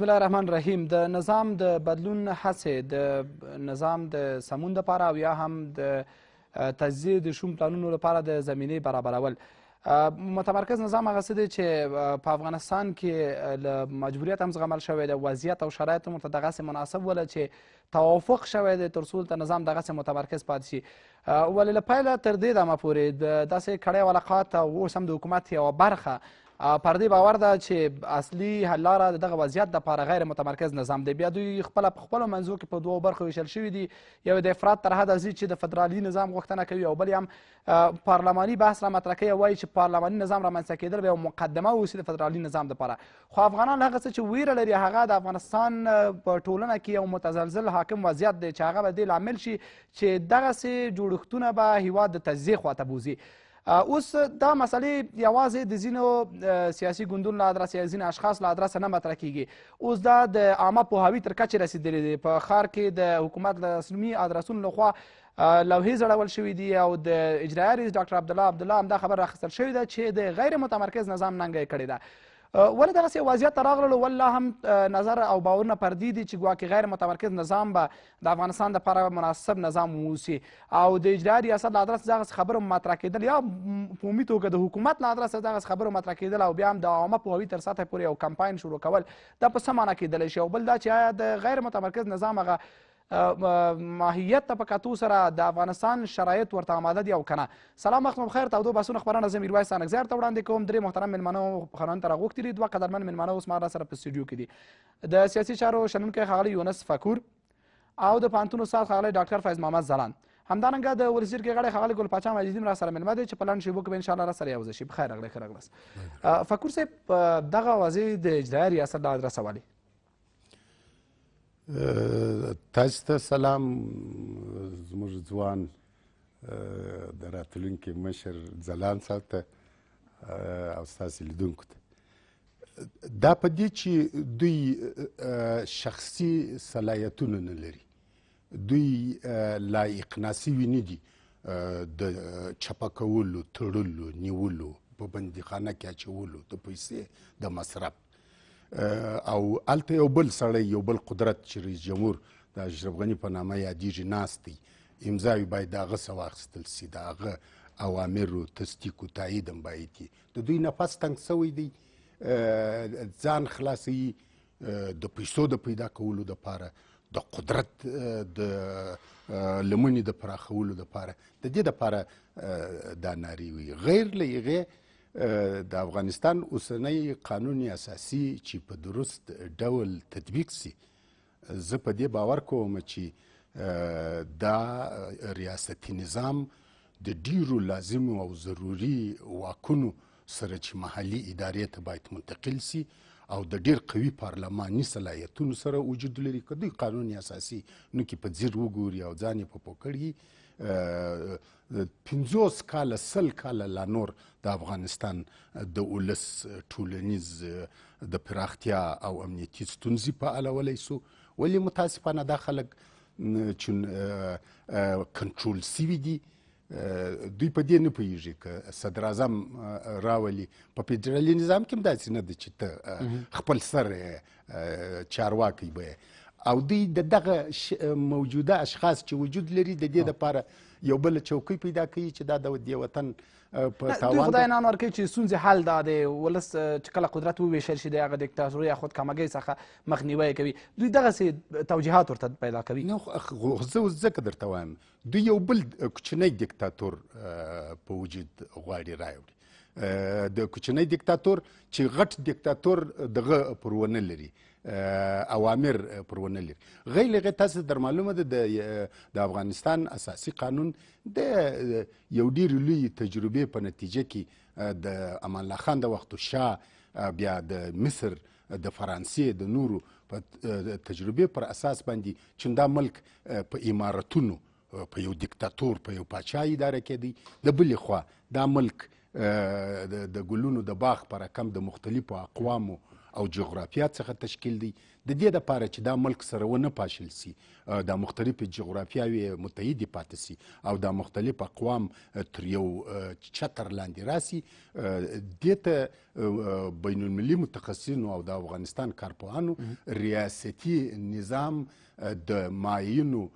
بسم الله الرحمن الرحیم د نظام د بدلون هڅې د نظام د سمون لپاره او یا هم د تجزیې د شوم پلانونو لپاره د زمینې برابرول متمرکز نظام هغه څه دی چې په افغانستان کې له مجبوریت هم زغمل شوی دی وضعیت او شرایط هم ورته دغسې مناسب وله چې توافق شوی دی تر څو هلته نظام دغسې متمرکز پاتې شي ولې له پیله تر دې دمه پورې داسې کړی علاقات او اوس هم د حکومت یوه برخه پر دې باور ده چې اصلي حل لاره د دغه وضعیت دپاره غیر متمرکز نظام دی بیا دوی خپله په خپلو منځو کې په دوو برخو ویشل شوي دي یو د افراد تر حده ځي چې د فدرالي نظام غوښتنه کوي او بل هم پارلماني بحث را مطرح کوي وایي چې پارلماني نظام رامنځته کېدل به یو مقدمه واوسي د فدرالي نظام دپاره خو افغانان هغه څه چې ویره لري هغه د افغانستان په ټولنه کې یو متزلزل حاکم وضعیت دی چې هغه به دې لامل شي چې دغسې جوړښتونه به هیواد د تجزیې خواته بوځي اوس دا مسلې یوازې د ځینو سیاسي ګوندونو له ادرسه یا ځینو اشخاص له ادرسه نه مطرح کیږي اوس دا د عامه پوهاوي تر کچې رسېدلې دی په ښار کې د حکومت له رسمي ادرسونو لخوا لوحې زړول شوي دي او د اجرایه رئیس ډاکټر عبدالله عبدالله همدا خبر راخیستل شوې ده چې د غیر متمرکز نظام ننګه یې کړې ده ولې دغسې وضعیت ته راغلل والله هم نظر او باورونه پردي دي چې ګواکې غیر متمرکز نظام به د افغانستان دپاره مناسب نظام واوسي او د اجرایه ریاست له ادرسه دغسې خبرو مطرح کېدل یا په عمومي توګه د حکومت له ادرسه دغسې خبرو مطرح کېدل او بیا هم د عامه پوهاوي تر سطحې پورې یو کمپاین شروع کول دا په څه معنا کېدلی شي او بل دا چې آیا د غیر متمرکز نظام هغه ماهیت ته په کتو سره د افغانستان شرایط ورته آماده دي او کنه سلام وخت مو بخیر تودو باسونه خبرونه زه میرویس انګزار ته وړاندې کوم درې محترم ملمنو خبرونه تر غوښتي لري دوه قدرمن ملمنو اوس ما را سره په سټوډیو کې دي د سیاسي چارو شنونکي خغلی یونس فکور او د پانتون استاد خغلی ډاکټر فیض محمد ځلاند همدارنګه د ولسیر کې غړی خغلی ګل پاچا مجیدین را سره ملمه دی چې په لنډ شیبو کې به انشاءالله را سره یوځای شي بخیر راغلی ښه راغلاست فکور صاحب دغه وضع د اجرایه ریاست له آدرسه ولي تاسو ته سلام زموږ ځوان د راتلونکي مشر ځلان صاحب ته او ستاسې لیدونکو ته دا په دې چې دوی شخصي صلاحیتونه نه لري دوی لایقنا سوي نه دي د چپه کولو تړلو نیولو په بندیخانه کې اچولو د پیسې د مصرف او الته یو بل سړی یو بل قدرت چې رئیس جمهور د اشرف غنی په نامه یادیږي ناست دی امضاوي باید د هغه څه واخیستل سي د هغه اوامرو تصدیق او تایید هم باید دي د دوی نفس تنګ سوی دی ځان خلاصوي د پیسو د پیدا کولو دپاره د قدرت د لمنې د پراخولو دپاره د دې دپاره دا ناری وي غیر له هغې د افغانستان اوسنۍ قانون اساسي چې په درست ډول تطبیق سي زه په دې باور کوم چې دا ریاستي نظام د ډیرو لازم او ضروري واکونو سره چې محلي ادارې ته باید منتقل سي او د ډیر قوي پارلماني صلاحیتونو سره وجود لري کدي قانون اساسي نو کې په ځیر وګوري او ځان په پوکړی 50 کال سل کال لا نور د افغانستان د ولس ټولنیز د پراختیا او امنیتي ستونزې په اړه ولې سو ولې متاسفانه دا خلک چې کنټرول سوي دي دوی په دې نه پوهیږي که صدر اعظم راولي په فدرالي نظام کې هم داسې نه ده چې ته خپل سر چارواکی به او دوی د دغه موجوده اشخاص چې وجود لري د دې لپاره یو بل چوکۍ پیدا کوي چې دا د دې وطن په تاوان دوی خدای انعام ورکوي چې ستونزې حل دا دی ولس چې کله قدرت وویشل شي د هغه دیکتاتورۍ یا خود کمګۍ څخه مخنیوی کوي دوی دغسې توجیهات ورته پیدا کوي نو زه اوس ځکه درته وایم دوی یو بل کوچنی دیکتاتور په وجود غواړي راوړي د کوچنی دیکتاتور چې غټ دیکتاتور دغه پرونه لري اوامر پر ونه لري غیر لغه تاسو در معلومه ده د افغانستان اساسي قانون د یو ډیر لوی تجربې په نتیجه کې د امان الله خان د وختو شاه بیا د مصر د فرانسې د نورو په تجربې پر اساس باندې چې دا ملک په امارتونو په یو دیکتاتور په یو پاچا اداره کېدی د بلې خوا دا ملک د ګلونو د باغ پر کم د مختلفو اقوامو او جغرافیا څخه تشکیل دی د دې لپاره چې دا ملک سره ونه پاشل سي دا مختلف جغرافیاوي متحدې پاتې سي او دا مختلف اقوام تر یو چتر لاندې راسي دې ته بین المللي متخصصینو او د افغانستان کارپوهانو ریاستي نظام د ماینو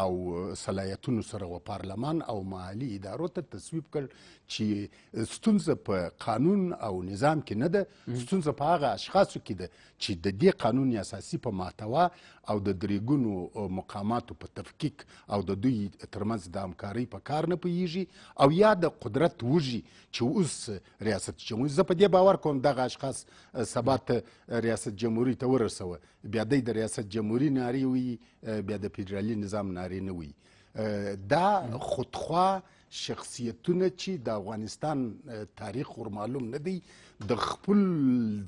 او صلاحیتونو سره و پارلمان او مالی ادارو ته تصویب کړ چې ستونزه په قانون او نظام کې نه ده ستونزه په هغه اشخاصو کې ده چې د دې قانون اساسي په محتوا او د دریګونو مقاماتو په تفکیک او د دوی ترمنځ د همکارۍ په کار نه پوهیږي او یا د قدرت وږي چې اوس ریاست جمهوري زه په دې باور کوم دغه اشخاص سبا ته ریاست جمهوري ته ورسوه بیا دی د ریاست جمهوري نارې وي بیا د فدرالي نظام نارې نه وي دا خودخوا شخصیتونه چې د افغانستان تاریخ ور معلوم نه دی د خپل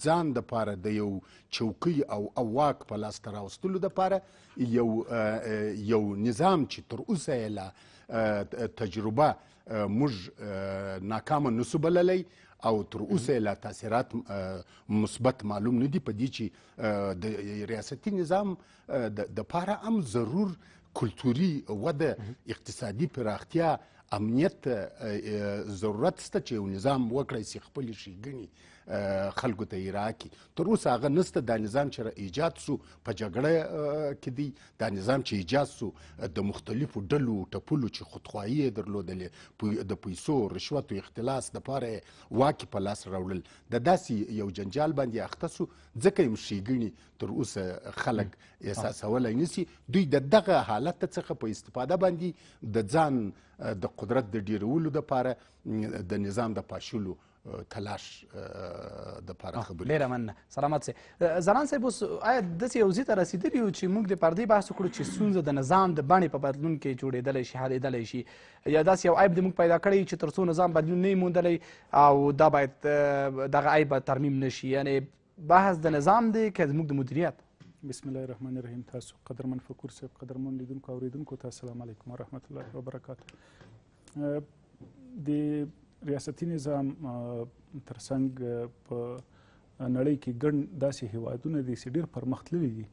ځان د پاره د یو چوکۍ او اواک په لاس ته راوستلو د پاره یو یو نظام چې تر اوسه یې لا تجربه موږ ناکامه نسو بللی او تر اوسه لا تاثیرات مثبت معلوم نه دي په دې چې د ریاستي نظام د پاره هم ضرور کلتوري وده اقتصادي پراختیا امنیت ضرورت شته چې یو نظام وکړی سي خپلې ښېګڼې خلکو ته یې راکړي تر اوسه هغه نسته دا نظام چې ایجاد سو په جګړه کې دی دا نظام چې ایجاد سو د مختلفو ډلو ټپلو چې خودخواهي یې درلودلې د پیسو رشوت او اختلاس دپاره واکې په لاس راوړل د داسې یو جنجال باندې اخته سو ځکه یې مشیګڼي تر اوسه خلک احساسولی نسی دوی د دغه حالت څخه په استفاده باندې د ځان د قدرت د ډیرولو دپاره د نظام د پاشلو تلاش د پاره خبرې ډیره مننه سلامت سي زران صاحب اوس آیا داسې یو ځای ته رسېدلي یو چې موږ د پردې بحث وکړو چې ستونزه د نظام د بڼې په بدلون کې جوړېدلی شي حلېدلی شي یا داسې یو عیب د موږ پیدا کړی چې تر څو نظام بدلون نه موندلی او دا باید دغه عیب به ترمیم نه شي یعنی بحث د نظام دی که زموږ د مدیریت بسم الله الرحمن الرحیم تاسو قدرمن فکور صاحب قدرمن لیدونکو اوریدونکو ته السلام علیکم ورحمت الله وبرکاته د ریاستي نظام ترڅنګ په نړۍ کې ګڼ داسې هیوادونه دي چې ډېر پرمختللي دي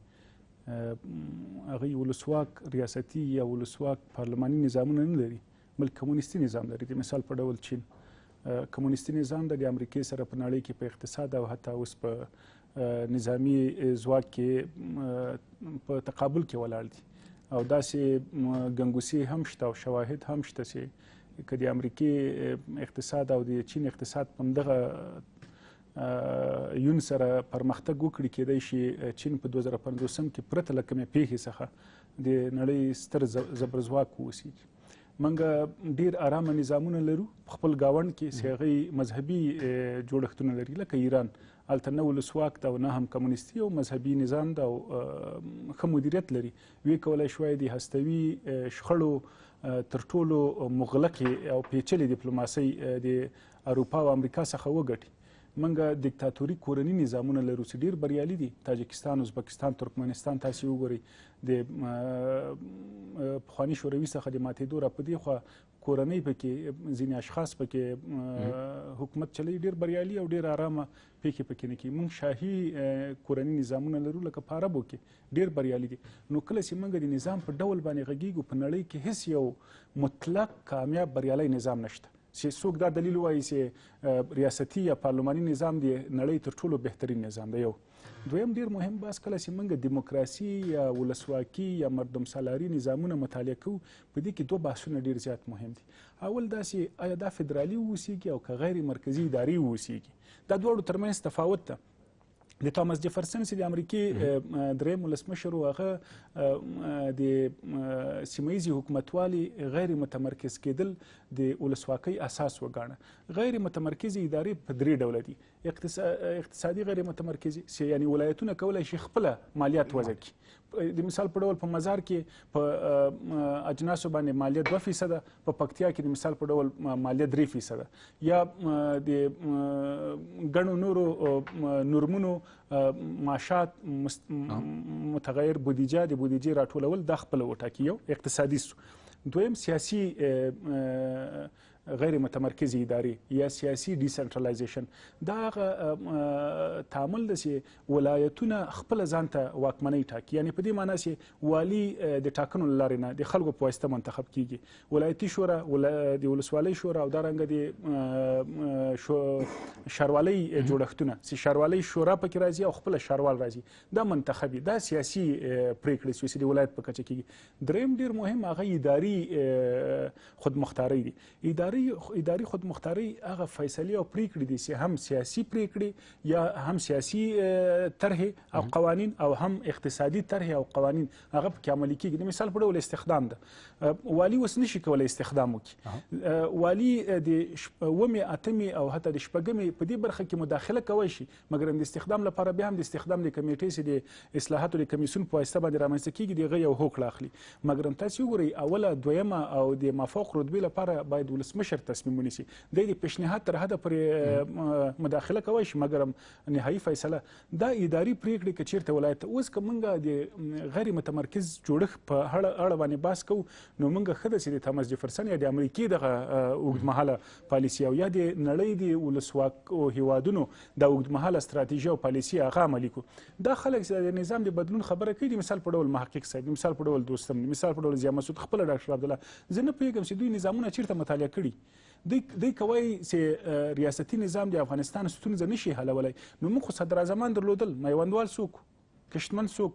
هغوی ولسواک ریاستي یا ولسواک پارلماني نظامونه نه لري بلکې کمونیستي نظام لري د مثال په ډول چین کمونیستي نظام د امریکې سره په نړۍ کې په اقتصاد او حتی اوس په نظامی ځواک کې په تقابل کې ولاړ دي او داسې ګنګوسي هم شته او شواهد هم شته چې که د امریکې اقتصاد او د چین اقتصاد په دغه یون سره پرمختګ وکړي کېدای شي چین په 2050 کې پرته له کومې پیښې څخه د نړۍ ستر زبرځواک واوسیږي منګه ډیر آرام نظامونه لرو خپل گاوند کې سیغي مذهبي جوړښتونه لري لکه ایران الته نو لسواک دا نه هم کمونیستي او مذهبي نظام دا خه مدیریت لري وی کولای شوې دي هستوي شخړو تر ټولو مغلقې او پیچلې ډیپلوماسۍ د اروپا او امریکا څخه وګټي منګه دیکتاتوري کورنی نظامونه لرو چې ډیر بریالي دي تاجکستان ازبکستان ترکمنستان تاسو وګورئ د پخوانی شوروي څخه د ماتېدو را پدې خو کورنۍ پکې ځینې اشخاص پکې حکومت چلی ډیر بریالي او ډیر آرامه پکې پکې نه کی موږ شاهي کورنی نظامونه لرو لکه په عربو کې ډیر بریالي دي نو کله چې موږ د نظام په ډول باندې غږیږو په نړۍ کې هیڅ یو مطلق کامیاب بریالي نظام نشته چې څوک دا دلیل وایي چې ریاستي یا پارلماني نظام د نړۍ تر ټولو بهترین نظام دی یو دویم ډیر مهم بحث کله چې موږ دیموکراسي یا ولسواکي یا مردم سالاري نظامونه مطالعه کوو په دې کې دوه بحثونه ډیر زیات مهم دي اول دا چې آیا دا فدرالي اوسیږي او که غیر مرکزي اداري اوسیږي دا دواړو ترمنځ تفاوت ده د ټامس جفرسن چې د امریکای درې ولسمشر هغه د سیمایي حکومتوالي غیر متمرکز کېدل د ولسواکۍ اساس وګاڼه غیر متمرکز ادارې په درې ډول دي اقتصادي غیر متمرکز یعنی ولایتونه کولای شي خپل مالیات وضع کړي د مثال په ډول په مزار کې په اجناسو باندې مالیه 2% په پکتیا کې د مثال په ډول مالیه 3% یا د غنو نورو نورمونو معاشات متغیر بودیجه د بودیجه راټولول د خپل وټاکیو اقتصادي دویم سیاسي غیر متمرکزي ادارې یا سیاسي ډیسنټرلایزیشن دا هغه تعامل د سي ولایتونه خپل ځان ته واکمنۍ ټاکي یعنی په دې معنی سي والی د ټاکنو لارې نه د خلکو په واسطه منتخب کیږي ولایتي شورا د ولسوالۍ شورا او دارنګ د شو شاروالۍ جوړښتونه سي شاروالۍ شورا پکې راځي او خپل شاروال راځي دا منتخبي دا سیاسي پریکړې سیاسي د ولایت په کچه کیږي دریم ډیر مهم هغه اداري خود مختاري دي اداري اداري اداري خود مختاري هغه فیصله او پریکړې دي چې هم سیاسي پریکړې یا هم سیاسي طرح او قوانين او هم اقتصادي طرح او قوانين هغه په عملي کې د مثال په ډول استخدام ده والی وس نشي کولای استخدام وکړي والی د ومه اتمي او حتی د شپږمې په دې برخه کې مداخله کوي شي مګر د استخدام لپاره به هم د استخدام د کمیټې سي د اصلاحاتو د کمیسون په واسطه باندې رامنځته کیږي دغه یو هوکړه اخلي مګر تاسو ګورئ اوله دویمه او د مافوق رتبه لپاره باید ولسمه ولسمشر تصمیم ونیسي د دې پیشنهاد تر هدا پر مداخله کوي چې مګر نهایی فیصله دا اداري پریکړې کچیرته ولایت اوس کومنګ د غیر متمرکز جوړخ په هړه اړه باندې باس کو نو موږ خده چې د تامس جفرسن یا د امریکای دغه اوږدمحاله پالیسی او یا د نړۍ د ولسواک او هیوادونو د اوږدمحاله ستراتیژي او پالیسی هغه عملی کو دا خلک د نظام د بدلون خبره کوي مثال په ډول محقق صاحب مثال په ډول دوستم مثال په ډول زیامسود خپل ډاکټر عبد الله زنه پیګم چې دوی نظامونه چیرته مطالعه کړي کوي دوی کوي چې ریاستي نظام د افغانستان ستونزه نشي حلولی نو موږ خو صدراعظمان درلودل میوندوال څوک کشتمن څوک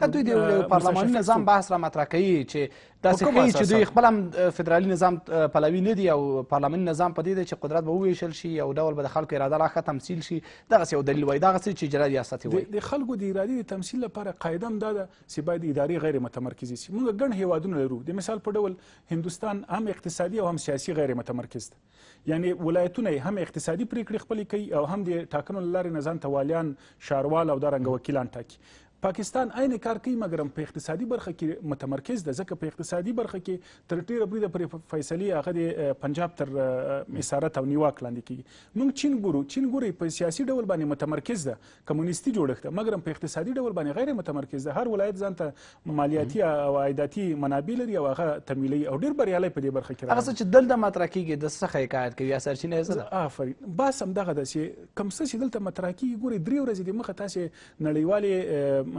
که دوی د پارلماني نظام بحث را مطرح کوي چې داسې ښیي چې دوی خپل هم فدرالي نظام پلوي نه دي او پارلماني نظام په دې دی چې قدرت به وویشل شي او ډول به د خلکو اراده راښه تمثیل شي دغسې یو دلیل وایي دغسې چې اجرا ریاست وایي د خلکو د ارادې د تمثیل لپاره قاعده هم دا ده چې باید ادارې غیر متمرکزې شي موږ ګڼ هیوادونه لرو د مثال په ډول هندوستان هم اقتصادي او هم سیاسي غیر متمرکز ده یعنی ولایتونه هم اقتصادي پریکړې خپلې کوي او هم د ټاکنو لارې نه ځان ته والیان شاروال او دارنګه وکیلان ټاکي پاکستان عین کار کوي مګر په اقتصادي برخه کې متمرکز ده ځکه په اقتصادي برخه کې تر ډیره بریده پر فیصلې هغه د پنجاب تر اسارت او نیواک لاندې کیږي موږ چین ګورو چین ګوري په سیاسي ډول باندې متمرکز ده کمونیستي جوړښت مګر په اقتصادي ډول باندې غیر متمرکز ده هر ولایت ځان ته مالیاتي او عایداتي منابع لري او هغه تمویلي او ډیر بریالي په دې برخه کې هغه چې دلته مطرح کیږي د څه حکایت کوي اثر شي نه آفرین بس هم دغه د کم څه چې دلته مطرح کیږي ګوري درې ورځې د مخه تاسو نړیوالې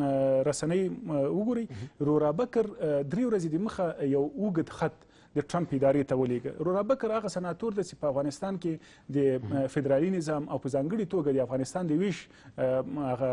رسنۍ وګورئ رورا بکر درې ورځې د مخه یو اوږد خط د ټرمپ ادارې ته ولیږه رورا بکر هغه سناتور دی چې په افغانستان کې د فدرالي نظام او په ځانګړي توګه د افغانستان د ویش هغه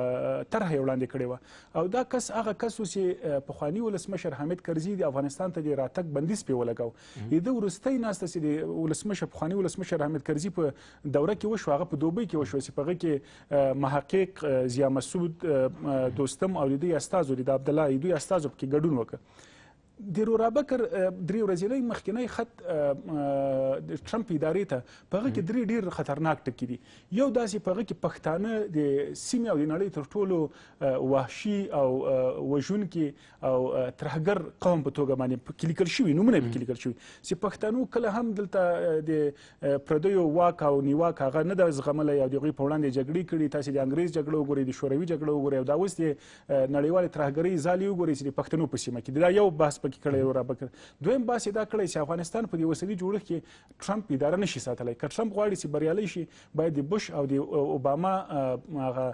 طرح وړاندې کړې وه او دا کس هغه کس چې په خواني ولسمشر حامد کرزي د افغانستان ته د راتګ بندیز پی ولګاو د ورستۍ ناست چې د ولسمشر په خواني ولسمشر حامد کرزي په دوره کې وشو هغه په دوبۍ کې وشو چې په هغه کې محقق ضیا مسعود دوستم او د دوی استادو د عبد الله دوی استادو کې ګډون وکړ د رورا بکر درې ورځې مخکنی خط ټرمپ ادارې ته په هغه کې درې ډیر خطرناک ټکي دي یو داسې په هغه کې پښتانه د سیمې او د نړۍ تر ټولو وحشي او وژونکي او ترهګر قوم په توګه باندې پکې لیکل شوي نومونه پکې لیکل شوي چې پښتنو کله هم دلته د پردیو واک او نیواک هغه نه د زغملی او د هغوی په وړاندې جګړې کړي تاسې د انګریز جګړه وګورئ د شوروي جګړه وګورئ او دا اوس د نړیوالې ترهګرۍ ځالې وګورئ چې د پښتنو په سیمه کې دا یو بحث پکې کړی او را پکې دویم باسي دا کړی چې افغانستان په دې وسیلې جوړښت کې ټرمپ اداره نشي ساتلی که ټرمپ غواړي چې بریالی شي باید د بش او د اوباما هغه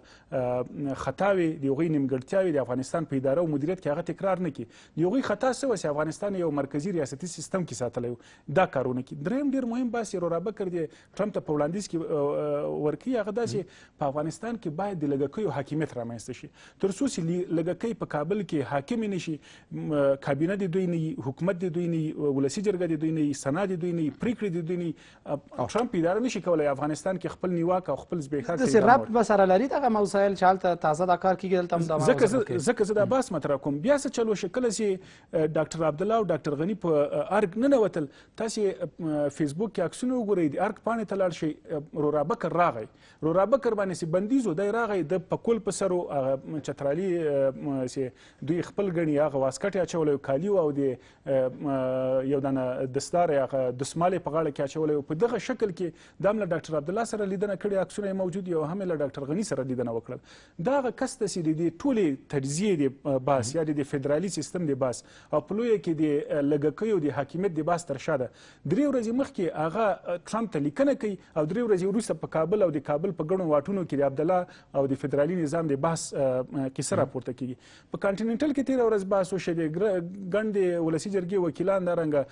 خطاوي د هغوی نیمګړتیاوې د افغانستان په اداره او مدیریت کې هغه تکرار نه کړي د هغوی خطا څه وه چې افغانستان یو مرکزي ریاستي سیستم کې ساتلی و دا کارونه کوي دریم ډېر مهم باسي رورابکر دی ټرمپ ته په وړاندیز کې ورکوي هغه داسې په افغانستان کې باید د لږکیو حاکمیت رامنځته شي تر څو چې لږکۍ په کابل کې حاکم نه شي کابینه د دوی نه حکومت د دوی نه ولسی جرګه د دوی نه سنا د دوی نه پریکړې د دوی نه او شام پیدا نشي کولای افغانستان کې خپل نیواک او خپل ځبېخه کې د رب بسره لري دغه مسایل چې حالت تازه د کار کېږي دلته هم دا ځکه زه د عباس مطرح کوم بیا څه چلو شکل سي ډاکټر عبد الله او ډاکټر غنی په ارګ نه نوتل تاسو فیسبوک کې عکسونه وګورئ د ارګ پانه تلل شي رورا بکر راغی رورا بکر باندې سي بندیزو دی راغی د پکول په سرو چترالي سي دوی خپل غنی هغه واسکټ اچولې کالی یو او د یو دانه دستار یا دسمالې په غاړه کې اچولی په دغه شکل کې دا هم له ډاکټر عبدالله سره لیدنه کړې عکسونه یې موجود دي او هم له ډاکټر غني سره لیدنه وکړل دا هغه کس ته چې د دې ټولې تجزیې د باس یا د فدرالي سیستم د باس او په لویه کې د لږکیو د حاکمیت د باس تر شا ده درې ورځې مخکې هغه ټرمپ ته لیکنه کوي او درې ورځې وروسته په کابل او د کابل په ګڼو واټونو کې د عبدالله او د فدرالي نظام د بحث کیسه راپورته کیږي په کانټیننټل کې تیر ورځ بحث وشو د ګڼ ولسی جرګې وکیلان دارنګه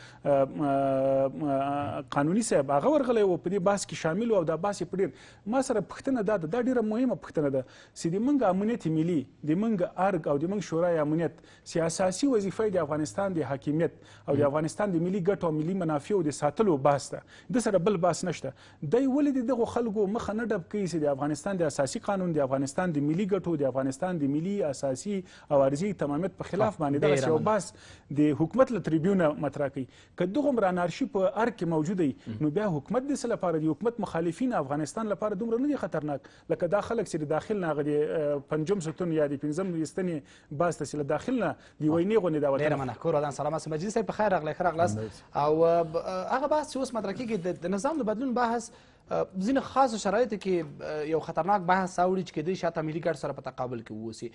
قانوني صاحب هغه ورغلی و په دې باس کې شامل او دا باس په ډیر ما سره پښتنه دا دا ډیره مهمه پښتنه ده چې د منګ امنیت ملي د منګ ارګ او د منګ شورای امنیت سیاسي وظیفه د افغانستان د حاکمیت او د افغانستان د ملي ګټو او ملي منافعو د ساتلو باس ده د سره بل باس نشته دای ولې دغه خلکو مخ نه ډب کوي چې د افغانستان د اساسي قانون د افغانستان د ملي ګټو د افغانستان د ملي اساسي او ارزي تمامیت په خلاف باندې دغه یو باس د حکومت له تریبیونه مطرح کړي که دغومره انارشي په ار کې موجوده نو بیا حکومت د څه لپاره دی حکومت مخالفین افغانستان لپاره دومره نه دي خطرناک لکه دا خلک چې داخل نه غدي پنځم ستون یا د پنځم لستنې باز ته له داخل نه دی ویني غونې دا وته ډیر منکور ودان سلام اسمه مجلس په خیر راغلی خیر خلاص او هغه بحث اوس مطرح کیږي د نظام د بدلون بحث ځینې خاص شرایطو کې یو خطرناک بحث اوړي چې کېدای شي حتی ملي ګټو سره په تقابل کې واوسي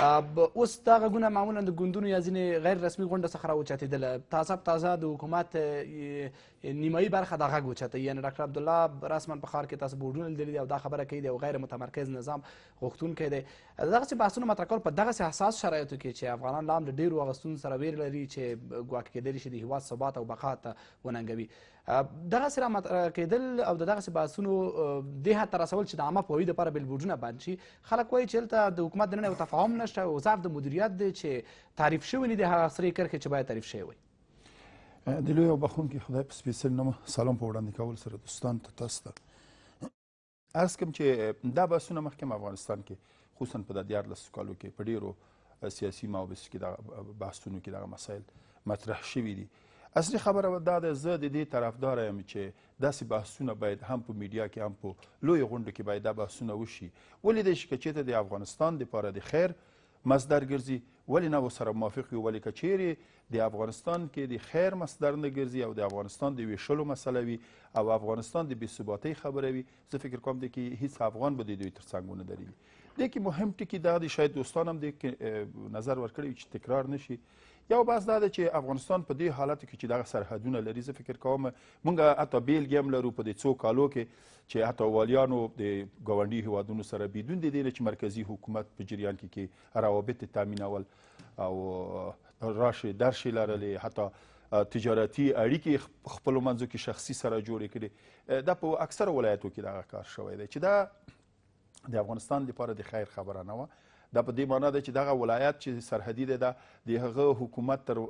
اوس دا غږونه معمولا د ګوندونو یا ځینې غیر رسمي غونډو څخه راوچتېدله تازه په تازه د حکومت نیمایي برخه دا غږ وچته یعنې ډاکټر عبدالله رسما په ښار کې تاسو بورډونه لیدلي دي او دا خبره کوي دی او غیر متمرکز نظام غوښتونکی دی دغسې بحثونه مطرح کول په دغسې حساس شرایطو کې چې افغانان لا هم د ډېرو هغه ستونزو سره ویر لري چې ګواکې کېدلی شي د هېواد ثبات او بقا ته وننګوي دغسې را کېدل او د دغسې بحثونو دې حد ته رسول چې د عامه پوهاوي دپاره بلبورډونه بند شي خلک وایي چې هلته د حکومت دننه یو تفاهم نشته او ضعف د مدیریت دی چې تعریف شوي نه دي هغه سرې کرښې چې باید تعریف شوی وي د لوی او بخونکي خدای په سپېڅلي نومه سلام په وړاندې کول سره دوستان ته تاسو ته عرض کوم چې دا بحثونه مخکې افغانستان کې خصوصا په دا دیارلسو کالو کې په ډېرو سیاسي ماوبسو کې دغه بحثونو کې دغه مسایل مطرح شوي دي اصلي خبره دا ده زه د دې طرفدار یم چې داسې بحثونه باید هم په میډیا کې هم په لوی غونډو کې باید دا بحثونه وشي ولې د شکچته د افغانستان لپاره د خیر مصدر ګرځي ولې نه ورسره موافق یو ولې که چیرې د افغانستان کې د خیر مصدر نه ګرځي او د افغانستان د ویشلو مسله وي او افغانستان د بېثباتۍ خبره وي زه فکر کوم دی کې هیڅ افغان به د دوی تر څنګ ونه درېږي دې کې مهم ټکي دا دی شاید دوستان هم دې نظر ورکړی چې تکرار نشي یو بحث دا دی چې افغانستان په دې حالت کې چې دغه سرحدونه لري زه فکر کوم موږ حتی بیلګې هم لرو په دې څو کالو کې چې حتی والیانو د ګاونډي هیوادونو سره بدون د دې چې مرکزي حکومت په جریان کې کې روابط تامینول او راشي درشي لرلې حتی تجارتي اړیکې خپل منځو کې شخصي سره جوړې کړي دا په اکثره ولایتو کې دغه کار شوی دی چې دا د افغانستان لپاره د خیر خبره نه وه دا په دې معنی ده چې دغه ولایت چې سرحدي دی دا د هغه حکومت تر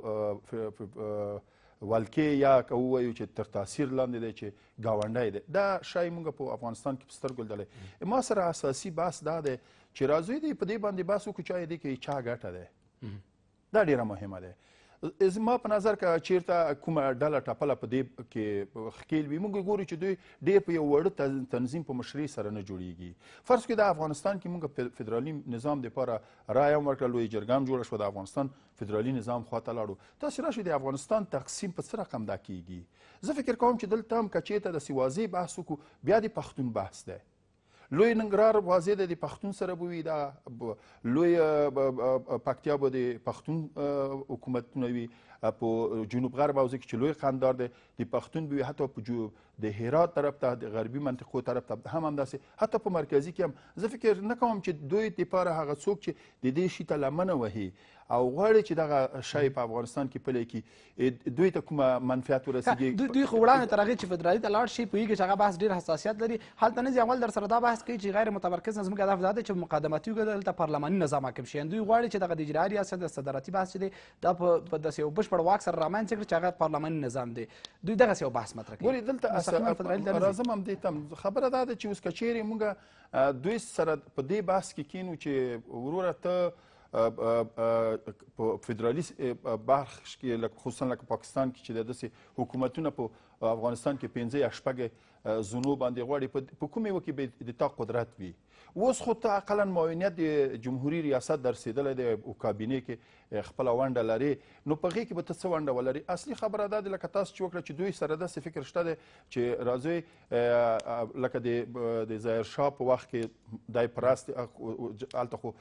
ولکې یا که ووایو چې تر تاثیر لاندې دی چې ګاونډی دی دا شای موږ په افغانستان کې په سترګو لیدلی ما سره اساسي بحث دا دی چې راځئ دی په دې باندې بحث وکړو چې آیا دې کې چا ګټه دی دا ډېره مهمه ده زما په نظر کې چیرته کومه ډله ټپله په دې کې خکیل وي موږ ګورو چې دوی ډېر په یو وړه تنظیم په مشرۍ سره نه جوړیږي فرض کړئ د افغانستان کې موږ فدرالي نظام دپاره رایه هم ورکړه لوی جرګه هم جوړه شوه د افغانستان فدرالي نظام خواته لاړو تاسې راشئ د افغانستان تقسیم په څه رقم دا کیږي زه فکر کوم چې دلته هم که چېرته د سوازۍ بحث وکړو بیا د پښتون بحث دی لوی ننګرهار واضح ده د پښتون سره به وي دا لوی پکتیا به د پښتون حکومتونه وي په جنوب غرب حوزه کې چې لوی قندار دی د پښتون به حتی په د هرات طرف ته د غربي منطقو طرف ته هم همداسې حتی په مرکزي کې هم زه فکر نه کوم چې دوی دپاره هغه څوک چې د دې شي ته لمنه وهي او غواړي چې دغه شای په افغانستان کې پلی کی دوی ته کومه منفعت ورسیږي دوی دوی خو وړاندې تر هغه چې فدرالي ته لاړ شي پوهیږي چې هغه بحث ډیر حساسیت لري هلته نه ځي در سره دا بحث کوي چې غیر متمرکز نظم کې هدف دا دی چې مقدماتي وګړي دلته پارلماني نظام حاکم شي دوی غواړي چې دغه د اجرایي ریاست د صدارتي بحث دی دا په داسې یو بشپړ واک سره رامنځته کړي چې هغه پارلماني نظام دی دوی دغه یو بحث مطرح کوي ګورې دلته راځم هم دې ته خبره دا ده چې اوس کچېرې موږ دوی سره په دې بحث کې کینو چې وروره ته په فدرالي برخش کې لکه خصوصا لکه پاکستان کې چې د داسې حکومتونه په افغانستان کې پنځه یا شپږ زونو باندې غواړي په کومې وکې به د تا قدرت وي اوس خو ته اقلا معاونیت د جمهوري ریاست در رسېدلی دی او کابینې کې خپله ونډه لري نو په هغې کې به ته څه ونډه ولري اصلي خبره دا ده لکه تاسو چې وکړه چې دوی سره داسې فکر شته دی چې راځئ لکه د د ظاهرشاه په وخت کې دای پرست هلته خو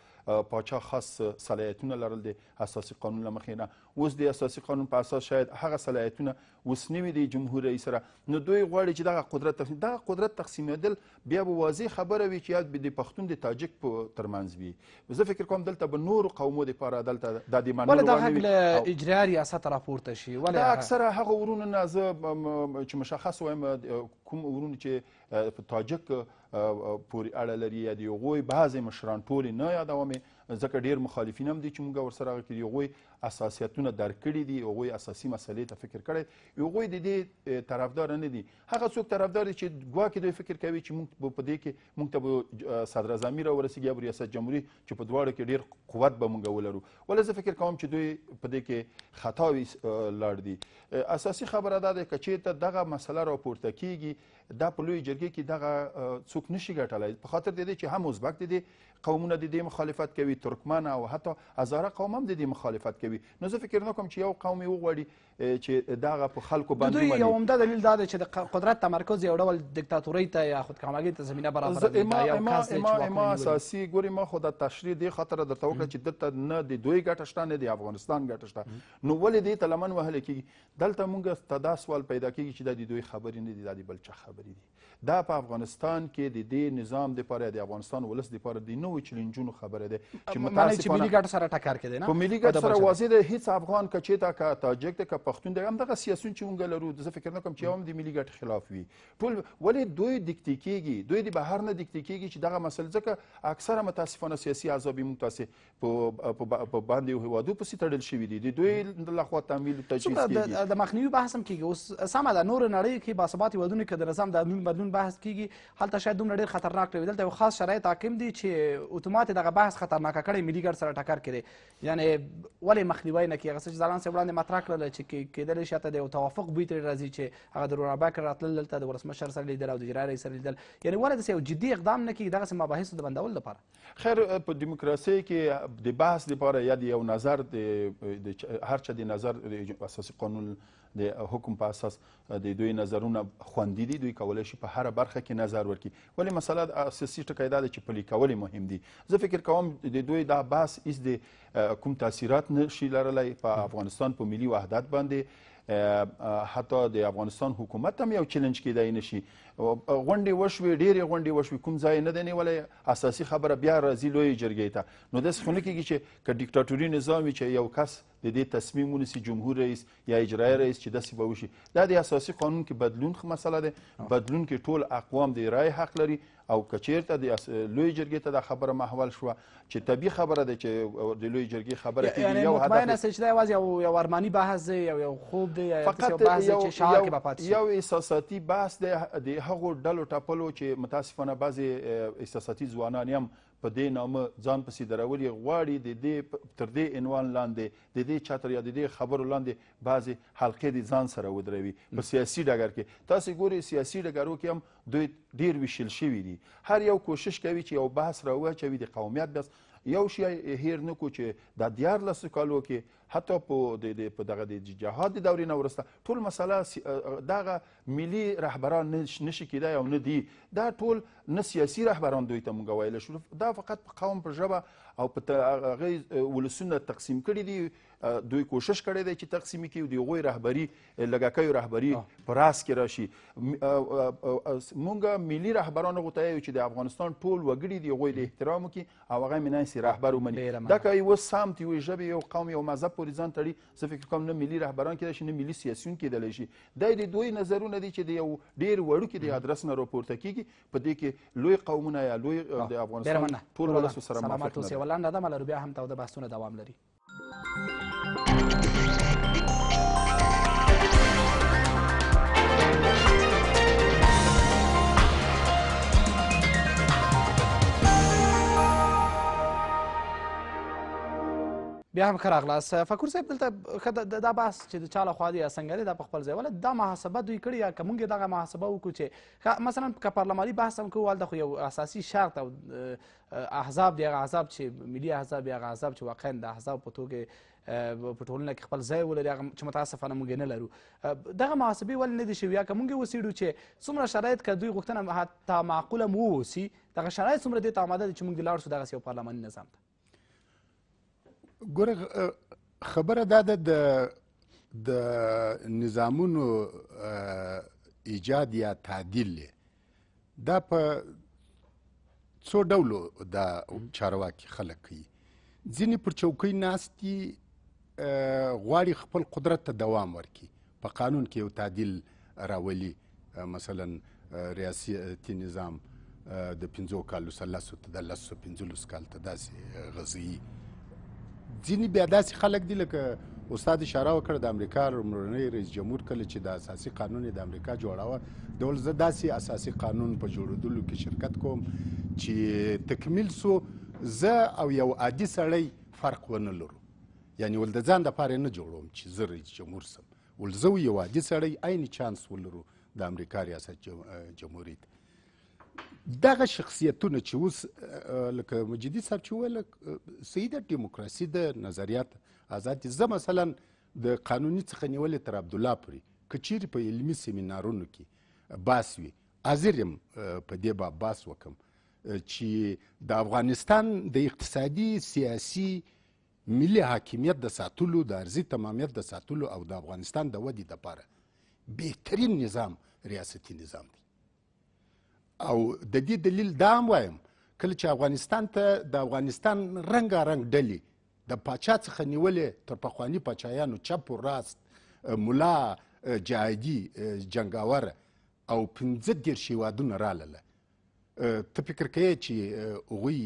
پاچا خاص صلاحیتونه لرل د اساسي قانون له مخې نه اوس د اساسي قانون په اساس شاید هغه صلاحیتونه اوس نوي دي جمهور رئیس سره نو دوی غواړي چې دغه قدرت تقسیم دغه قدرت تقسیمېدل بیا به واضح خبره وي چې یا د پښتون د تاجک په ترمنځ وي زه فکر کوم دلته به نورو قومو دپاره دلته دا د منلو ولې دا حق له اجرایه ریاست راپورته شي ولې دا اکثره هغه ورونه نه زه چې مشخص وایم کوم ورونه چې په تاجک پورې اړه لري یا د هغوی بعضې مشران ټولې نه یادومې ځکه ډیر مخالفین هم دي چې موږ ورسره هغه کړي هغوی اساسیتونه درک کړي دي هغوی اساسي مسلې ته فکر کړی هغوی د دې طرفدار نه دي هغه څوک طرفدار دي چې ګواکې دوی فکر کوي چې موږ په دې کې موږ ته به صدراعظمي راورسیږي یا به ریاست جمهوري چې په دواړو کې ډیر قوت به موږ ولرو ولې زه فکر کوم چې دوی په دې کې خطاوي لاړ دي اساسي خبره دا ده که چېرته دغه مسله راپورته کیږي دا په لوی جرګې کې دغه څوک نشي ګټلای په خاطر د دې چې هم ازبک د دې قومونه د دې مخالفت کوي ترکمن او حتی هزاره قوم هم د دې مخالفت کوي نو زه فکر نه کوم چې یو قوم یې وغواړي چې دغه په خلکو باندې ومني یو عمده دلیل دا دی چې د قدرت تمرکز یو ډول دیکتاتورۍ ته یا خودکامګۍ ته زمینه برابروي ما اساسي ګوري ما خو د تشریح دی خاطر درته وکړه چې دلته نه د دوی ګټه شته نه د افغانستان ګټه شته نو ولې دې ته لمن وهل کېږي دلته موږ ته دا سوال پیدا کېږي چې دا د دوی خبرې نه دي دا د بل چا خبرې خبرې دي دا په افغانستان کې د دې نظام د پاره د افغانستان ولس د پاره د نوې چیلنجونو خبره ده چې متاسفانه ملي ګټ سره ټکر کړي نه په ملي ګټ سره واضح ده هیڅ افغان کچې تا کا تاجک ته کا پښتون د هم دغه سیاسون چې مونږ لرو زه فکر نه کوم چې هم د ملي ګټ خلاف وي ټول ولې دوی دکتیکيږي دوی د بهر نه دکتیکيږي چې دغه مسله ځکه اکثره متاسفانه سیاسي عذاب موږ تاسو په په باندې هوادو په ستړل شوی دي دوی له خوا تعمیل تجهیز کیږي د مخنیوي بحث هم کیږي اوس سمه ده نور نړۍ کې باثبات ودونه کې د نظام هم د نون بدلون بحث کیږي هلته شاید دومره ډیر خطرناک وي دلته یو خاص شرایط حاکم دي چې اتومات دغه بحث خطرناک کړی ملي ګډ سره ټکر کړي یعنی ولې مخنیوي نه کیږي هغه چې ځلان سره وړاندې مطرح کړل چې کېدلی شي ته د یو توافق بوی ترې راځي چې هغه د رونابک راتلل دلته د ولسمشر سره لیدل او د اجرایي رئیس سره لیدل یعنی ولې داسې یو جدي اقدام نه کیږي دغسې مباحثو د بندولو لپاره خیر په دیموکراسۍ کې د بحث لپاره یا د یو نظر د هر چا د نظر اساسي قانون د حکم په اساس د دوی نظرونه خوندي دي دوی کولای شي په هر برخه کې نظر ورکړي ولی مسله د اساسي ټکی دا ده چې پلي کول مهم دي زه فکر کوم د دوی دا بحث ایز د کوم تاثیرات نشي لرلی په افغانستان په ملي وحدت باندې حتی د افغانستان حکومت هم یو چیلنج کیدای نشي غونډې وشوې ډېرې غونډې وشوې کوم ځای نه دی نیولی اساسي خبره بیا راځي لویې جرګې ته نو داسې خو نه کېږي چې که ډیکټاتوري نظام وي چې یو کس د دې تصمیم ونیسي جمهور رئیس یا اجرایي رئیس چې داسې به وشي دا د اساسي قانون کې بدلون مسله ده بدلون کې ټول اقوام د رای حق لري او کچیرته د لوی جرګې ته دا خبره محول شوه چې طبیعي خبره ده چې د لوی جرګې خبره کېږي یو مطمئنه سئ چې دا یوازې یو یو ارماني بحث دی یو یو خوب دی یا یو بحث دی چې شعار کې به پاتې یو احساساتي بحث دی د هغو ډلو ټپلو چې متاسفانه بعضې احساساتي ځوانان هم په دې نامه ځان پسې درولي غواړي د دې تر دې عنوان لاندې د دې چتر یا د دې خبرو لاندې بعضې حلقې د ځان سره ودروي په سیاسي ډګر کې تاسې ګورئ سیاسي ډګرو کې هم دوی ډیر ویشل شوي دي هر یو کوشش کوي چې یو بحث راواچوي د قومیت بحث یو شی هیر نه کړو چې دا دیارلسو کالو کې حتی په د په دغه د جهاد د دورې نه وروسته ټول مسله دغه ملي رهبران نشي کیدای او نه دي دا ټول نه سیاسي رهبران دوی ته موږ ویلی شو دا فقط په قوم پر ژبه او په هغې ولسونه تقسیم کړي دي دوی کوشش کړی دی چې تقسیم کړي او د هغوی رهبري لګکیو رهبري په راس کې راشي موږ ملي رهبران هغو ته چې د افغانستان ټول وګړي د هغوی د احترام وکړي او هغه مناسي رهبر ومني دا که یوه سمت یوې ژبې یو قوم یو مذهب سیاست پورې ځان تړي زه فکر کوم نه ملي رهبران کېدای شي نه ملي سیاسیون کېدلی شي دا د دوی نظرونه دي چې د یو ډېر وړوکي د ادرس نه راپورته کېږي په دې کې لوی قومونه یا لوی د افغانستان ټول ولس سره موافق نه دي سلامات اوسئ ولنډه ده مله بیا هم تاوده بحثونه دوام لري بیا هم ښه راغلاست فکور صاحب دلته ښه دا بحث چې د چا لخوا دی یا څنګه دی دا په خپل ځای ولې دا محاسبه دوی کړې یا که موږ دغه محاسبه وکړو چې مثلا که پارلماني بحث هم کوو هلته خو یو اساسي شرط او احزاب دی هغه احزاب چې ملي احزاب یا هغه احزاب چې واقعا د احزاب په توګه په ټولنه کې خپل ځای ولري هغه چې متاسفانه موږ نه لرو دغه محاسبې ولې نه دي شوي یا که موږ وڅېړو چې څومره شرایط که دوی غوښتنه حتی معقوله مو واوسي دغه شرایط څومره دې ته آماده دي چې موږ د لاړ شو دغسې یو پارلماني نظام ته ګوره خبره دا ده د د نظامونو ایجاد یا تعدیل دا په څو ډولو دا چارواکي خلک کوي ځینې پر چوکۍ ناست دي غواړي خپل قدرت ته دوام ورکړي په قانون کې یو تعدیل راولي مثلا ریاستي نظام د پنځو کالو څخه لسو ته د لسو پنځلس کال ته داسې غذایي ځینې بیا داسې خلک دي لکه استاد اشاره وکړه د امریکا لومړنی رئیس جمهور کله چې د اساسي قانون د امریکا جوړاوه د ول زه داسې اساسي قانون په جوړولو کې شرکت کوم چې تکمیل سو زه او یو عادي سړی فرق ونه لرو یعنی ول د ځان د پاره نه جوړوم چې زه رئیس جمهور سم ول زه یو عادي سړی عین چانس ولرو د امریکا ریاست جمهوریت دغه شخصیتونه چې اوس لکه مجیدي صاحب چې ویل صحیح ده ډیموکراسي د نظریات آزاد زه مثلا د قانوني څخه نیولې تر عبدالله پورې که چیرې په علمي سیمینارونو کې باس وي حاضر یم په دې باب باس وکم چې د افغانستان د اقتصادي سیاسي ملي حاکمیت د ساتلو د ارزي تمامیت د ساتلو او د افغانستان د ودې لپاره بهترین نظام ریاستي نظام دی او د دې دلیل دا هم وایم کله چې افغانستان ته د افغانستان رنګارنګ ډلې د پاچا څخه نیولې تر پخواني پاچایانو چپ و راست ملا جهادي جنګاوره او پنځه دېرش هېوادونه رالله ته فکر کوې چې هغوی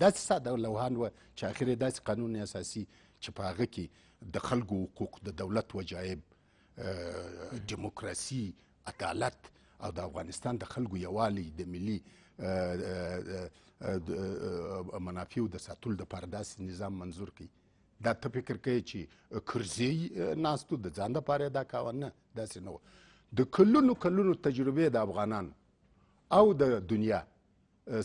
داسې ساده لوهان وه چې اخر یې داسې قانون اساسي چې په هغه کې د خلکو حقوق د دولت وجایب دیموکراسي عدالت او د افغانستان د خلکو یووالی د ملي منافعو د ساتلو دپاره داسې نظام منظور کړي دا ته فکر کوي چې کرزی ناستو د ځان دپاره یې دا کاوه نه داسې نه وه د کلونو کلونو تجربې د افغانانو او د دنیا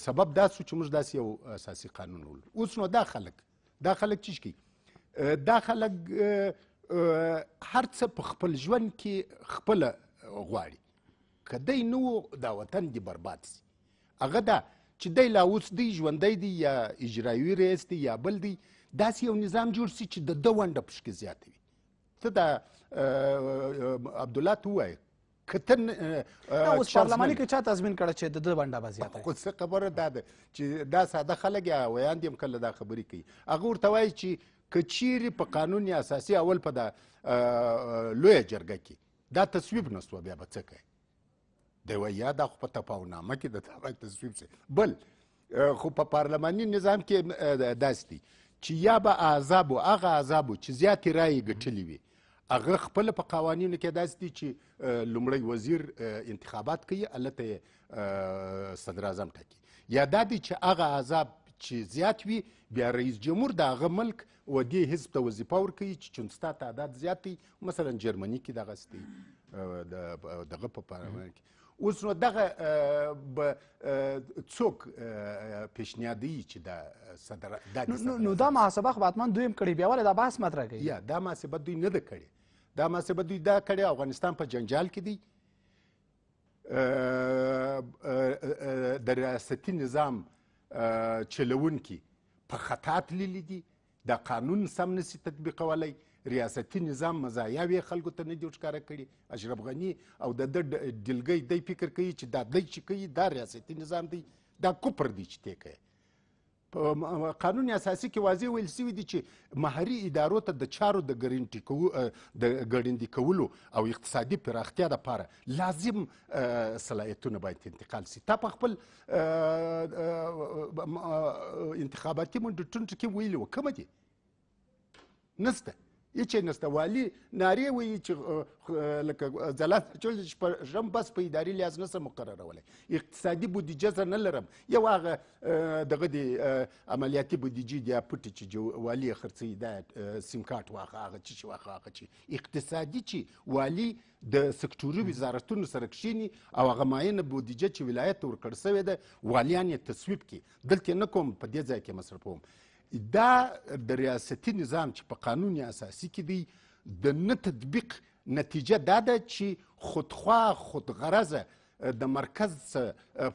سبب دا سو چې موږ داسې یو اساسي قانون ولرو اوس نو دا خلک دا خلک چې کوي دا خلک هر څه په خپل ژوند کې خپله غواړي که دی نه و دا وطن دې برباد سي هغه دا چې دی لا اوس دی ژوندی دی یا اجرایوي رئیس دی یا بل دی داسې یو نظام جوړ سي چې د ده ونډه پشکې زیاته وي ته دا عبدالله ته ووایه که ته اوس پارلماني کې چا تضمین کړه چې د ده ونډه به زیاته خو څه خبره دا ده چې دا ساده خلک یا ویاندې هم کله دا خبرې کوي هغه ورته وایي چې که چیرې په قانون اساسي اول په د لویه جرګه کې دا تصویب نه سوه بیا به څه کوي دی یا دا خو په تفاهمنامه کې د طلاق تصویب سي بل خو په پارلماني نظام کې داسې دي چې یا به عذاب او هغه عذاب چې زیاتې رایې ګټلې وي هغه خپل په قوانینو کې داسې دي چې لومړی وزیر انتخابات کوي الته صدر اعظم ټاکي یا دا دي چې هغه عذاب چې زیات وي بیا رئیس جمهور د هغه ملک و دې حزب ته وظیفه ورکوي چې چونستا تعداد زیات دی مثلا جرمني کې دغسې دی دغه په پارلمان کې اوس نو دغه به څوک پیشنهادي چې د صدر د نو دا محاسبه خو حتمان دوی هم کړی بیا ولې دا بحث مطرح کوي یا دا محاسبه دوی نه ده کړې دا محاسبه دوی دا کړې افغانستان په جنجال کې دی د ریاستي نظام چلونکي په خطا تللی دي د قانون سم نسی تطبیقولای ریاستي نظام مزایاوې خلکو ته نه دي ښکاره کړي اشرف غني او د ده ډلګۍ دی فکر کوي چې دا دی چې کوي دا ریاستي نظام دی دا کفر دی چې دی کوي په قانون اساسي کې واضح ویل شوي دي چې مهري ادارو ته د چارو د ګرینټي کو د ګړندي کولو او اقتصادي پراختیا لپاره لازم صلاحیتونه باید انتقال شي تا په خپل انتخاباتي منډټون کې ویلي و کومه دي نسته هیڅ نسته والی نارې وایي چې لکه ځلات چول شپږم بس په اداري لحاظ نه سم مقررولی اقتصادي بودیجه زه نه لرم یو هغه دغه د عملیاتي بودیجې دی پټې چې والی خرڅوي دا سیم کارت واخه هغه چې چې واخه هغه چې اقتصادي چې والی د سکتوري وزارتونو سره کښیني او هغه معینه بودیجه چې ولایت ورکړ سوې ده والیان یې تصویب کړي دلته نه کوم په دې ځای کې مصرفوم دا د ریاستي نظام چې په قانون اساسي کې دی د نه تطبیق نتیجه دا ده چې خودخوا خودغرضه د مرکز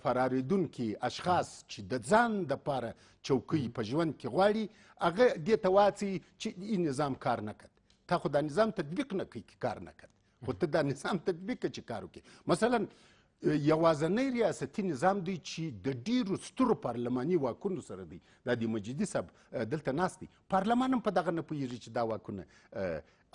فراریدونکي اشخاص چې د ځان د پاره چوکۍ په ژوند کې غواړي هغه دې ته واڅي چې این نظام کار نه کړ تا خو دا نظام تطبیق نه کوي کار نه کړ خو ته دا نظام تطبیق چې کار وکړي مثلا یوازنی ریاستي نظام دی چې د ډیرو سترو پارلماني واکونو سره دی دا د مجدي صاحب دلته ناست دی پارلمان هم په دغه نه پوهېږي چې دا واکونه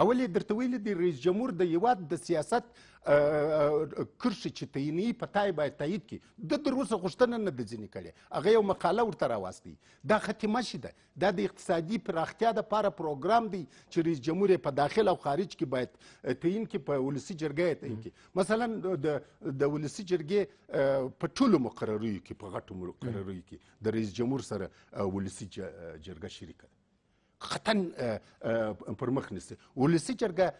اول یې درته ویلي دی رئیس جمهور د هیواد د سیاست کرښې چې تعینوي په تا باید تایید کړي ده تر اوسه غوښتنه نه ده ځینې کړې هغه یو مقاله ورته راواستئ دا ختمه شي ده دا د اقتصادي پراختیا دپاره پروګرام دی چې رئیس جمهور یې په داخل او خارج کې باید تعیین کړي په ولسي جرګه یې تعیین کړي مثلا د ولسي جرګې په ټولو مقرریو کې په غټو مقرریو کې د رئیس جمهور سره ولسي جرګه شریکه ده قطعا پر مخ نیسي ولسي جرګه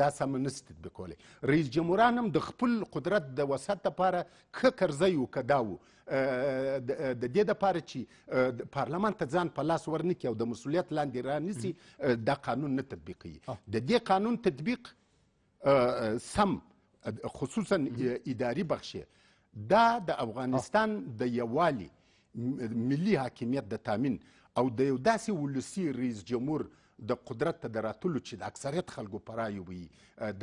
دا سمه نسي تطبیقولی رئیس جمهوران هم د خپل قدرت د وسعت لپاره که کرځی و که دا و د دې دپاره چې پارلمان ته ځان په لاس ورنکړي او د مسؤلیت لاندې رانیسي دا قانون نه تطبیقوي د دې قانون تطبیق سم خصوصا اداري بخشې دا د افغانستان د یووالي ملي حاکمیت د تامین او د یو داسې ولسي رئیس جمهور د قدرت ته د راتلو چې د اکثریت خلکو په رایو وي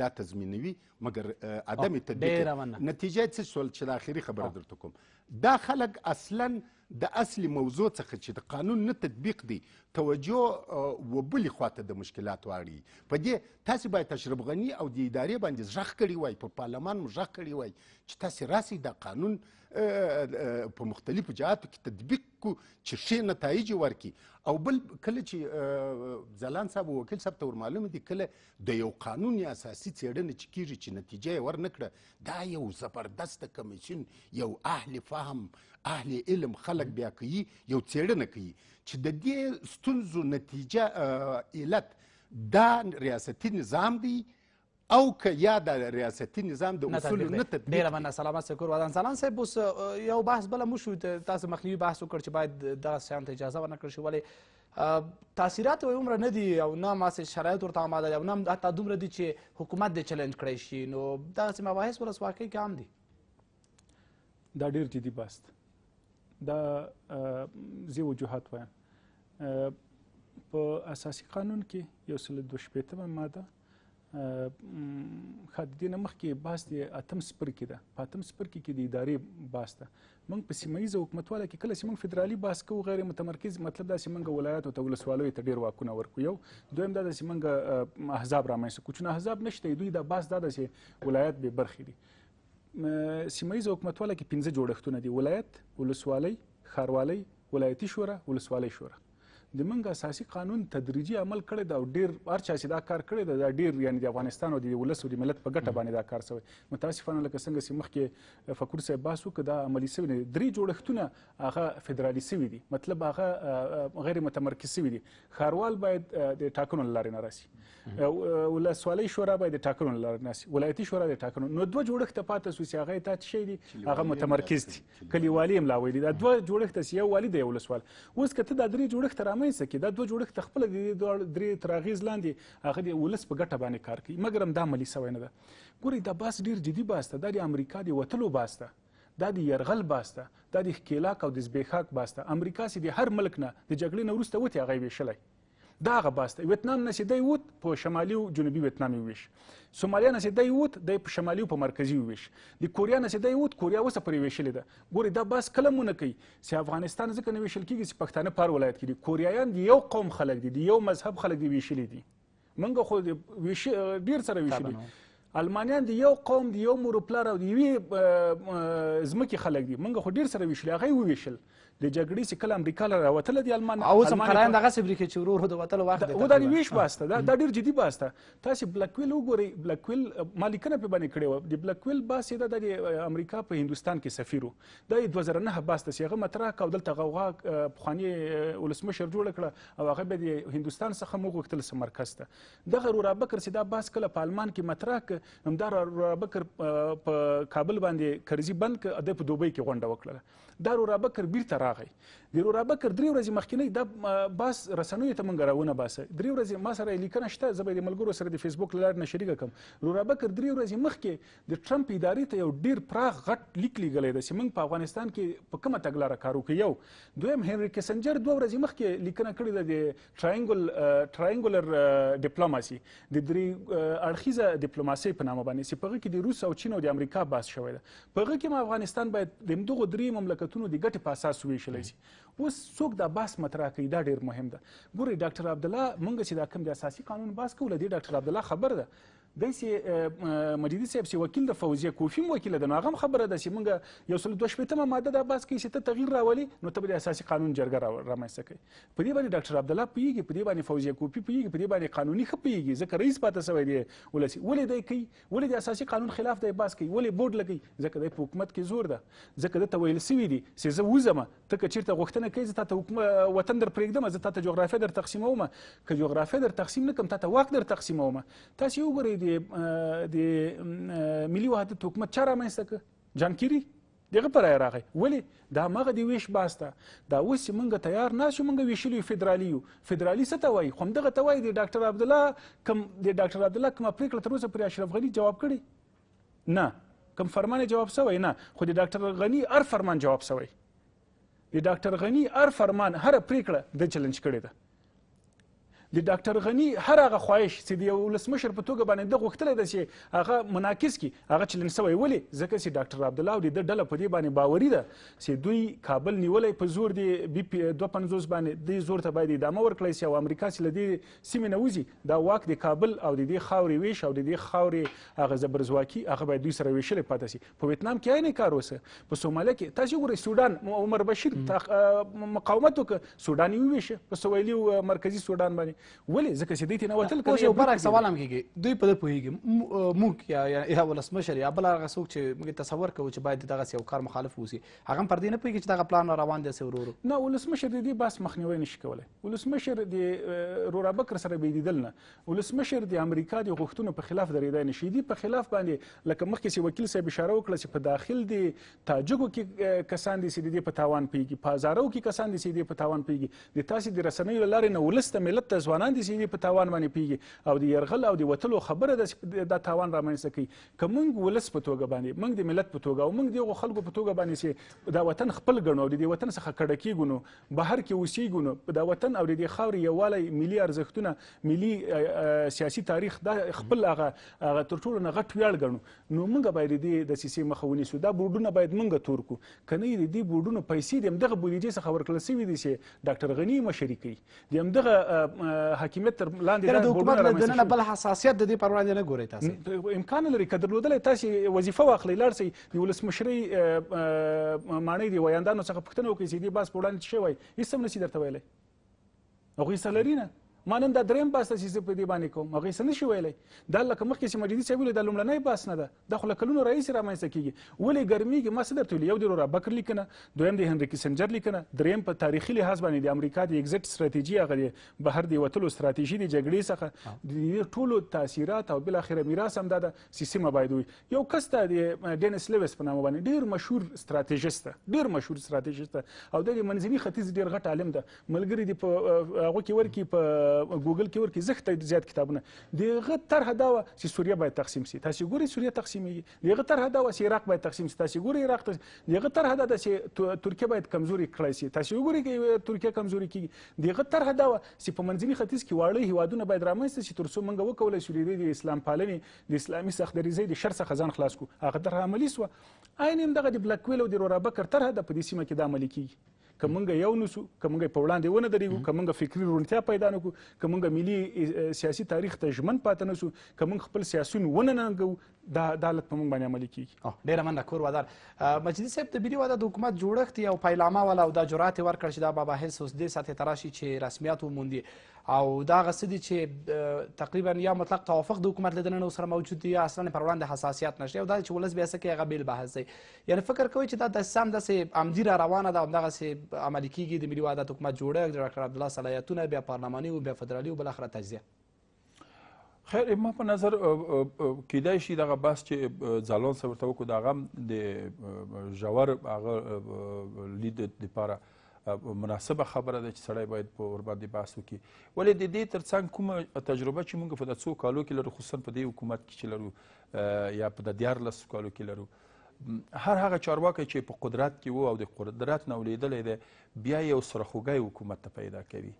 دا تضمینوي مګر عدم تطبیق نتیجه څه شول چې د آخري خبره درته کوم دا خلک اصلا د اصلي موضوع څخه چې د قانون نه تطبیق دی توجه وبلې خواته د مشکلاتو اړوي په دې تاسې باید اشرف غني او د ادارې باندې غږ کړی وای په پارلمان مو غږ کړی وای چې تاسې راسئ دا قانون په مختلفو جهاتو کې تطبیق کو چې ښې نتایج ورکړي او بل کله چې ځلان صاحب وکیل صاحب ته ور معلومه دي کله د یو قانون یا اساسي څېړنه چې کیږي چې نتیجه یې ورنکړه دا یو زبردست کمیشن یو اهل فهم اهل علم خلک بیا کوي یو څېړنه کوي چې د دې ستونزو نتیجه علت دا ریاستي نظام دی او که یا د ریاستي نظام د اصول نه تطبیق ډیره مننه سلامت سکور ودان سلام صاحب اوس یو بحث بل مو شو تاسو مخنیوي بحث وکړ چې باید دغه شیان ته اجازه ورنکړل شي ولې تاثیرات یې عمره نه دي او نه ماسې شرایط ورته آماده دي او نه حتی دومره دي چې حکومت د چلنج کړی شي نو دغسې مباحث ورس واقع کې عام دي دا ډیر جدي بحث دا زه وجوهات وایم په اساسي قانون کې یو سل دو شپېتمه ماده خدیدین مخ کې باس دی اتم سپر کې ده په اتم سپر کې کې د ادارې باس ده موږ په سیمه ییزه حکومتواله کې کله چې موږ فدرالي باس کوو غیر متمرکز مطلب دا چې موږ ولایاتو ته ولسوالیو ته ډېر واکونه ورکو یو دویم دا ده چې موږ احزاب رامنځته کړو چې احزاب نشته دوی دا باس دا ده چې ولایت بې برخې دي سیمه ییزه حکومتواله کې پنځه جوړښتونه دي ولایت ولسوالۍ ښاروالۍ ولایتي شورا ولسوالۍ شورا د منګ اساسي قانون تدریجي عمل کړی دا ډیر هر چا چې دا کار کړی دا ډیر یعنی د افغانستان او د ولس او د ملت په ګټه باندې دا کار شوی متاسفانه لکه څنګه چې مخکې فکر صاحب باسو کړه دا عملی شوی دی درې جوړښتونه هغه فدرالي شوی دي مطلب هغه غیر متمرکز شوی دي خاروال باید د ټاکنو لارې نه راسي ولسوالۍ شورا باید د ټاکنو لارې نه راسي ولایتي شورا د ټاکنو نو دوه جوړښت پاتې سوسي هغه ته شي دي هغه متمرکز دي کلیوالي املاوي دي دا دوه جوړښت یو والي دی ولسوال اوس کته دا درې جوړښت را رامنځته کړي دا دوه جوړښت خپل د درې تر اغیز لاندې هغه د ولس په ګټه باندې کار کوي مګر هم دا عملي سوی نه ده ګورئ دا باس ډیر جدي باس ده دا د امریکا د وتلو باس ده دا د یرغل باسته دا د ښکېلاک او د زبېښاک باسته امریکا سي د هر ملک نه د جګړې نه وروسته وتې هغه یې ویشلی دا هغه باس دی ویتنام نه سیدی ووت په شمالي او جنوبي ویتنام ویش سومالیا نه سیدی ووت د په شمالي او په مرکزي ویش د کوریا نه سیدی ووت کوریا وسه پرې ویشلې ده ګوري دا باس کله مونږ کوي سی افغانستان ځکه نه ویشل کیږي چې پښتانه پر ولایت کې دي کوریایان دی یو قوم خلک دي یو مذهب خلک دي ویشلې دي منګه خو ډیر سره ویشلې المانیان دی یو قوم دی یو مور پلار او دی وی زمکه خلک دی منګه خو ډیر سره ویشل هغه ویشل د جګړې چې کله امریکا له راوتله دي المان او اوس هم قلایم دغسې بري کې چې ورو ورو د وتلو وخت دی دا ویش بحث ده دا ډېر جدي بحث ده تاسې بلکویل وګورئ بلکویل ما لیکنه پرې باندې کړې وه د بلکویل بحث یې ده د امریکا په هندوستان کې سفیر و دا یې دوه زره نهه بحث ده چې هغه مطرح کړه او دلته غوغا پخواني ولسمشر جوړه کړه او هغه به د هندوستان څخه موږ غوښتل څه مرکز ته دغه رورابکر چې دا بحث کله په المان کې مطرح کړ همدا رورابکر په کابل باندې کرزي بند کړ د په دوبۍ کې غونډه وکړه دا رو رابکر بیرته راغی ګیرو رابکر درې ورځې مخکینی دا باس رسنیو ته مونږ راونه باسه درې ورځې ما سره لیکنه شته زه به د ملګرو سره د فیسبوک لار نه شریک کم ګیرو رابکر درې ورځې مخکې د ټرمپ ادارې ته یو ډیر پراخ غټ لیک لیږلی دی چې موږ په افغانستان کې په کومه تګلاره کار وکړو یو دویم هنری کسنجر دوه ورځې مخکې لیکنه کړې ده د ټرایانګل ټرایانګولر ډیپلوماسي د درې اړخیزه ډیپلوماسي په نامه باندې چې په هغه کې د روس او چین او د امریکا باس شوی ده په هغه کې افغانستان باید د دغو درې مملکتونو د ګټې په اساس ویشلی شي اوس څوک دا بحث مطرح کوي دا ډیر مهم ده ګورئ ډاکټر عبدالله موږ چې دا کوم د اساسي قانون بحث کوو له دې ډاکټر عبدالله خبر ده د سی مجیدی صاحب سی وکیل د فوزیه کوفی وکیل د ناغم خبره ده چې موږ یو سل دوه شپته ماده د بس کې ست تغییر راولي نو ته د اساسي قانون جرګه رامنځته کوي په دې باندې ډاکټر عبد الله پیږي په دې باندې فوزیه کوفی پیږي په دې باندې قانوني خپيږي ځکه رئیس پاتې سوی دی ولسی ولې دی کوي ولې د اساسي قانون خلاف دی بس کوي ولې بورډ لګي ځکه د حکومت کې زور ده ځکه د تویل سوی دی چې زه وزم ته که چیرته غوښتنه کوي زه ته حکومت وطن در پرېږدم زه ته جغرافیه در تقسیموم که جغرافیه در تقسیم نکم ته واک در تقسیموم تاسو وګورئ د د ملي وحدت حکومت چا رامنځته کړ جان کیری دغه پر راغی ولی دا مغه دی ویش باسته دا اوس مونږ تیار نه شو مونږ ویشلو فدرالی یو فدرالی څه ته وای خو دغه ته وای دی ډاکټر عبد الله کم دی ډاکټر عبد الله کوم پریکړه تر اوسه پر اشرف غنی جواب کړي نه کوم فرمان جواب سوی نه خو د ډاکټر غنی هر فرمان جواب سوی د ډاکټر غنی هر فرمان هر پریکړه د چیلنج کړي ده د ډاکټر غنی هر هغه خواهش چې د یو ولسمشر په توګه باندې ده غوښتلی ده چې هغه مناکس کړي هغه چلن سوی ولې ځکه چې ډاکټر عبدالله او د ده ډله په دې باندې باوري ده چې دوی کابل نیولی په زور د بي پي دوه پنځوس باندې دې زور ته باید ادامه ورکړی سي او امریکا چې له دې سیمې نه وځي دا واک د کابل او د دې خاورې ویش او د دې خاورې هغه زبرځواکي هغه باید دوی سره ویشلې پاتې سي په ویتنام کې عین کار وسه په سومالیا کې تاسو ګورئ سودان عمر بشیر مقاومت وکړ سودان یې وویشه په سویلي مرکزي سودان باندې ولی ځکه چې دوی ته نه وتل کوي یو برعکس سوال هم کیږي دوی په دې پوهیږي موږ یا یا ولسمشر یا بل هغه څوک چې موږ تصور کوو چې باید دغه یو کار مخالف اوسي هغه پر دې نه پوهیږي چې دغه پلان روان دی سورورو نه ولسمشر دې بس مخنیوي نشي کولای ولسمشر دې رورا بکر سره بيدیدل نه ولسمشر دې امریکا د غوښتنو په خلاف درېدای نشي دې په خلاف باندې لکه مخکې چې وکیل صاحب اشاره وکړه چې په داخل دي تاجکو کې کسان دي چې دې په تاوان پیږي پازارو کې کسان دي چې دې په تاوان پیږي د تاسو د رسنیو لارې نه ولسته ملت ته ځوانان دي چې په تاوان باندې پیږي او د یرغل او د وتلو خبره ده چې دا تاوان رامنځته کوي که موږ ولس په توګه باندې موږ د ملت په توګه او موږ دغو خلکو په توګه باندې چې دا وطن خپل ګڼو د دې وطن څخه کډه کیږو نو بهر کې اوسیږو نو دا وطن او د دې خاورې یووالی ملي ارزښتونه ملي سیاسي تاریخ دا خپل هغه هغه تر ټولو نه غټ ویاړ ګڼو نو موږ باید دې د سیسې مخه ونیسو دا بورډونه باید موږ تور کړو که نه د دې بورډونو پیسې د همدغه بودیجې څخه ورکړل سوي دي چې ډاکټر غني مشري کوي د همدغه حاکمیت تر لاندې د حکومت له دننه بل حساسیت د دې پر وړاندې نه ګورئ تاسو امکان لري که درلودلی تاسې وظیفه واخلئ لاړ سئ د ولسمشرۍ ماڼۍ د ویاندانو څخه پوښتنه وکړئ چې دې باز په وړاندې څه شوی هېڅ هم نشي درته ویلی هغوی څه لري نه ما نن دا دریم بحث چې زه په دې باندې کوم هغه څه نشي ویلی دا لکه مخکې چې مجیدي صاحب ویلي دا لومړنی بحث نه ده دا خو له کلونو راهیسې رامنځته کېږي ولې ګرمیږي ما څه درته ویلي یو د رورا بکر لیکنه دویم د هنري کسنجر لیکنه دریم په تاریخي لحاظ باندې د امریکا د اگزیټ ستراتیژي هغه د بهر د وتلو ستراتیژي د جګړې څخه د دې ټولو تاثیرات او بالاخره میراث هم دا ده سیسمه باید وي یو کس ته د ډینس لیوس په نامه باندې ډیر مشهور ستراتیژیست ډیر مشهور ستراتیژیست او د منځني ختیځ ډیر غټ عالم ده ملګری دی په هغه کې ورکی په ګوګل کې ورکی زخته زیات کتابونه دغه طرح دا چې سوریه باید تقسیم شي تاسو ګوري سوریه تقسیمېږي دغه طرح دا چې عراق باید تقسیم شي تاسو ګوري عراق دغه طرح دا چې ترکیه باید کمزوري کړی شي تاسو ګوري چې ترکیه کمزوري کیږي دغه طرح دا چې په منځني ختیځ کې واړه هیوادونه باید رامنځته شي ترڅو موږ وکولای شو د اسلام پالنې د اسلامي سختدریزۍ د شر څخه ځان خلاص کړو هغه طرح عملي شوه عین دغه د بلک ویل او د رورا بکر طرح د په دې سیمه کې د عملي کیږي که موږ یو نسو که موږ په وړاندې ونه درېږو که موږ فکري روڼتیا پیدا نه کړو که موږ ملي سیاسي تاریخ ته ژمن پاتې نسو که موږ خپل سیاسیون ونه ننګو دا عدالت په موږ باندې عملي کیږي ډېره مننه کور ودان مجلس صاحب د بری واده د حکومت جوړښت یو پیلامه ولا او دا جرأت ورکړ چې دا مباحث اوس دې ساتي تراشي چې رسمیات وموندي او دا غسه دي چې تقریبا یا مطلق توافق د حکومت له دننه سره موجود دي یا اصلا پر وړاندې حساسیت نشته او دا چې ولس بیا څه کوي هغه بیل بحث دی یعنی فکر کوي چې دا د سم داسې عمدي را روانه ده او همدغسې عملي کیږي د ملي وحدت حکومت جوړه د ډاکټر عبدالله صلاحیتونه بیا پارلماني او بیا فدرالي او بالاخره تجزیه خیر ما په نظر کیدای شي دغه بحث چې ځالون صاحب ورته وکړو د هغه د ژور هغه لید دپاره مناسبه خبره ده چې سړی باید په ورباندې بحث وکړي ولې د دې تر څنګ کومه تجربه چې موږ په د څو کالو کې لرو خصوصا په دې حکومت کې چې لرو یا په د دیارلسو کالو کې لرو هر هغه چارواکی چې په قدرت کې وو او د قدرت نه ولیدلی دی بیا یو سرخوږی حکومت ته پیدا کوي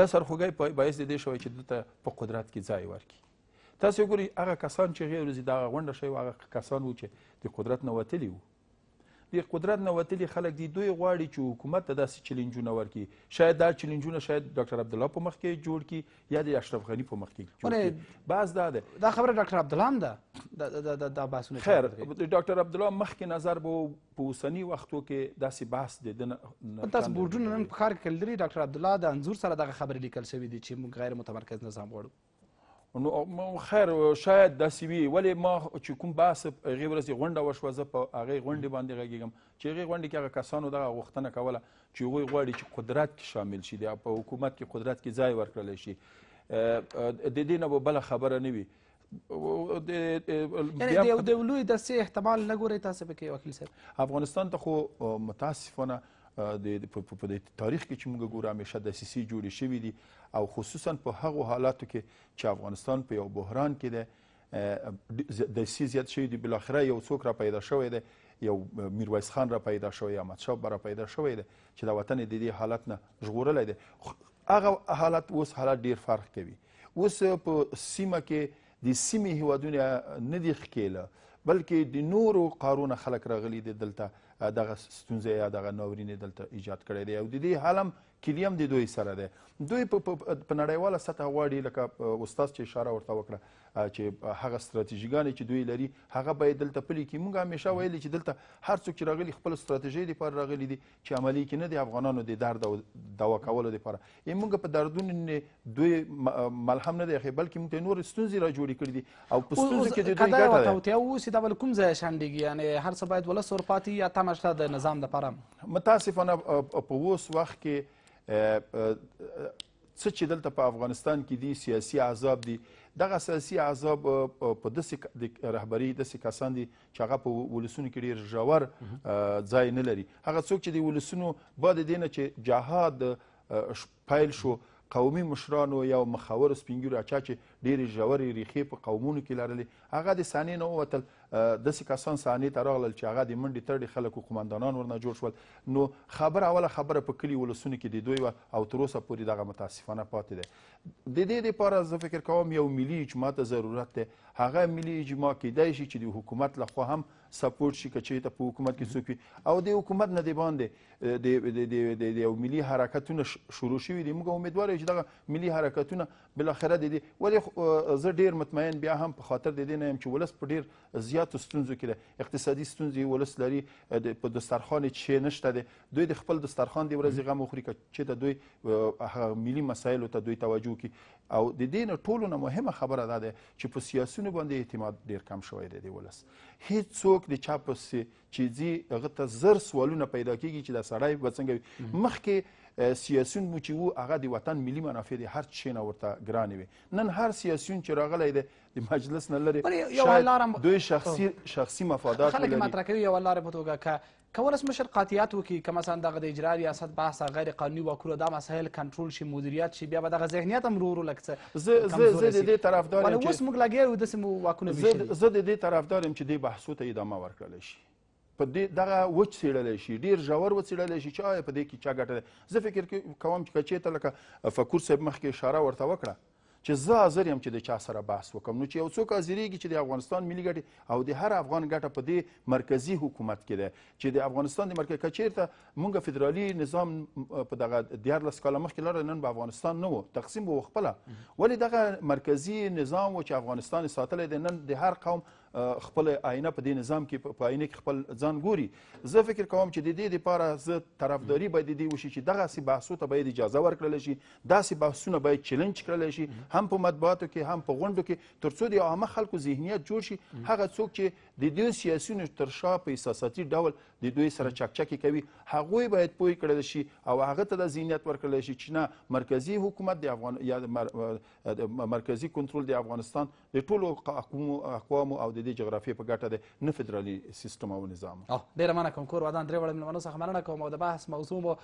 دا سرخوږی باعث د دې شوی چې دته په قدرت کې ځای ورکړي تاسو ګورئ هغه کسان چې غیر ورځي د هغه غونډه شوې هغه کسان وو چې د قدرت نه وتلي وو د قدرت نه وتلي خلک دي دوی غواړي چې حکومت ته داسې چیلنجونه ورکړي شاید دا چیلنجونه شاید ډاکټر عبدالله په مخ کې جوړ کړي یا د اشرف غني په مخ کې جوړ کړي بعض دا ده دا خبره ډاکټر عبدالله هم ده دا دا دا بحثونه خیر ډاکټر عبدالله مخکې نظر به په اوسني وختو کې داسې بحث دی د تاسو بورډونه نن په ښار کې لري ډاکټر عبدالله د انځور سره دغه خبرې لیکل شوي دي چې موږ غیر متمرکز نظام غواړو نو خیر شاید داسې وي ولې ما چې کوم بحث هغې ورځې غونډه وشوه زه په هغې غونډې باندې غږېږم چې هغې غونډې کې هغه کسانو دغه غوښتنه کوله چې هغوی غواړي چې قدرت کې شامل شي د په حکومت کې قدرت کې ځای ورکړلی شي د دې نه به بله خبره نه وي یعنی د یو لوی داسې احتمال نه ګورئ تاسې پکې وکیل صاحب افغانستان ته خو متاسفانه د په تاریخ کې چې موږ ګورو همیشه د سیسی جوړې شوې دي او خصوصا په هغو حالاتو کې چې افغانستان په یو بحران کې ده د سیسی زیات شوې دي بلاخره یو څوک را پیدا شوی دی یو میرویس خان را پیدا شوی احمد شاه را پیدا شوی دی چې د وطن د دې حالت نه ژغورلی دی هغه حالت اوس حالت ډیر فرق کوي اوس په سیمه کې د سیمې هیوادونه نه دي ښکېله بلکې د نورو قارونه خلک راغلي دي دلته دغه ستونزې یا دغه ناورینې دلته ایجاد کړی دی او د دې حل هم کلي هم د دوی سره دی دوی په نړیواله سطحه غواړي لکه استاد چې اشاره ورته وکړه چې هغه ستراتیژیګان چې دوی لري هغه باید دلته پلي کړي موږ همیشه ویلي چې دلته هر څوک چې راغلي خپل ستراتیژۍ لپاره راغلي دي چې عملی کې نه د افغانانو د درد او دوا کولو لپاره یې موږ په دردونو نه دوی ملهم نه دی اخی بلکې موږ ته نور ستونزې را جوړې کړې دي او په ستونزو کې د دوی ګټه ده توتیا اوس دا بل کوم ځای شانډېږي یعنی هر څه باید ولس ورپاتې یا تمه شته د نظام لپاره متاسفانه په اوس وخت کې څه چې دلته په افغانستان کې دي سیاسي عذاب دي دغه سیاسي عذاب په داسې رهبري داسې کسان دي چې هغه په ولسونو کې ډېر ژور ځای نه لري هغه څوک چې د ولسونو بعد دې نه چې جهاد پیل شو قومي مشرانو یا مخاور سپینګیرو اچا چې ډېرې ژورې ریښې په قومونو کې لرلې هغه د صحنې نه ووتل داسې کسان صحنې ته راغلل چې هغه د منډې ترډې خلکو قمندانان ورنه جوړ شول نو خبره اوله خبره په کلي ولسونو کې د دوی وه او تر اوسه پورې دغه متاسفانه پاتې دی د دې دپاره زه فکر کوم یو ملي اجماع ته ضرورت دی هغه ملي اجماع کیدای شي چې د حکومت لخوا هم سپورټ شي که چېرته په حکومت کې څوک وي او د حکومت نه د باندې د یو ملي حرکتونه شروع شوي دي موږ امیدوار یو چې دغه ملي حرکتونه بالاخره د دې ولې زه ډیر مطمئن بیا هم په خاطر د دې نه یم چې ولس په ډیر زیاتو ستونزو کې ده اقتصادي ستونزې ولس لري په دسترخوان چې نشته دی دوی د خپل دسترخوان د ورځې غم وخوري که چې د دوی هغه ملي مسایلو ته دوی توجه کړي او د دې نه ټولو نه مهمه خبره دا ده چې په سیاسونو باندې اعتماد ډیر کم شوی دی د ولس هیڅ څوک د چا پسې چې ځي هغه ته زر سوالونه پیدا کیږي چې دا سړی به څنګه وي مخکې سیاسیون مو چې وو هغه د وطن ملي منافع د هر شي نه ورته ګرانې وي نن هر سیاسیون چې راغلی دی د مجلس نه لري دوی شخصي شخصي مفادات خلک مطرح کوي یوه لاره په توګه که که ولسمشر قاطعیت وکړي که مثلا دغه د اجرایي ریاست بحث غیر قانوني واکونه دا مسایل کنټرول شي مدیریت شي بیا به دغه ذهنیت هم ورو ورو لږ څه زه د دې طرفدار یم چې اوس موږ لګیا یو داسې واکونه زه د دې طرفدار یم چې دې بحثو ته ادامه ورکړلی شي په دې دغه وچ څېړلی شي ډېر ژور وڅېړلی شي چې آیا په دې کې چا ګټه ده زه فکر کوم چې که چېرته لکه فکور صاحب مخکې اشاره ورته وکړه چې زه حاضر یم چې د چا سره بحث وکم نو چې یو څوک حاضرېږي چې د افغانستان ملي ګټې او د هر افغان ګټه په دې مرکزي حکومت کې ده چې د افغانستان د مرکز که چېرته موږ فدرالي نظام په دغه دیارلس کاله مخکې لاره نن به افغانستان نه و تقسیم به خپله ولې دغه مرکزي نظام و چې افغانستان یې ساتلی دی نن د هر قوم خپل آینه په دې نظام کې په آینه کې خپل ځان ګوري زه فکر کوم چې د دې لپاره زه طرفداري باید د دې وشي چې دغسې بحثو ته باید اجازه ورکړل شي داسې بحثونه باید چلنج کړل شي هم په مطبوعاتو کې هم په غونډو کې تر څو د عامه خلکو ذهنیت جوړ شي هغه څوک چې د دې سیاسیونو تر شا په احساساتي ډول د دوی سره چکچکې کوي هغوی باید پوه کړل شي او هغه ته د ذهنیت ورکړل شي چې نه مرکزی حکومت د افغان یا مرکزی کنټرول د افغانستان د ټولو اقوامو او د دې جغرافیې په ګټه دی نه فدرالي سیستم او نظام ډېره مننه کوم کور ودان درې وړه میلمنو څخه مننه کوم او د بحث موضوع مو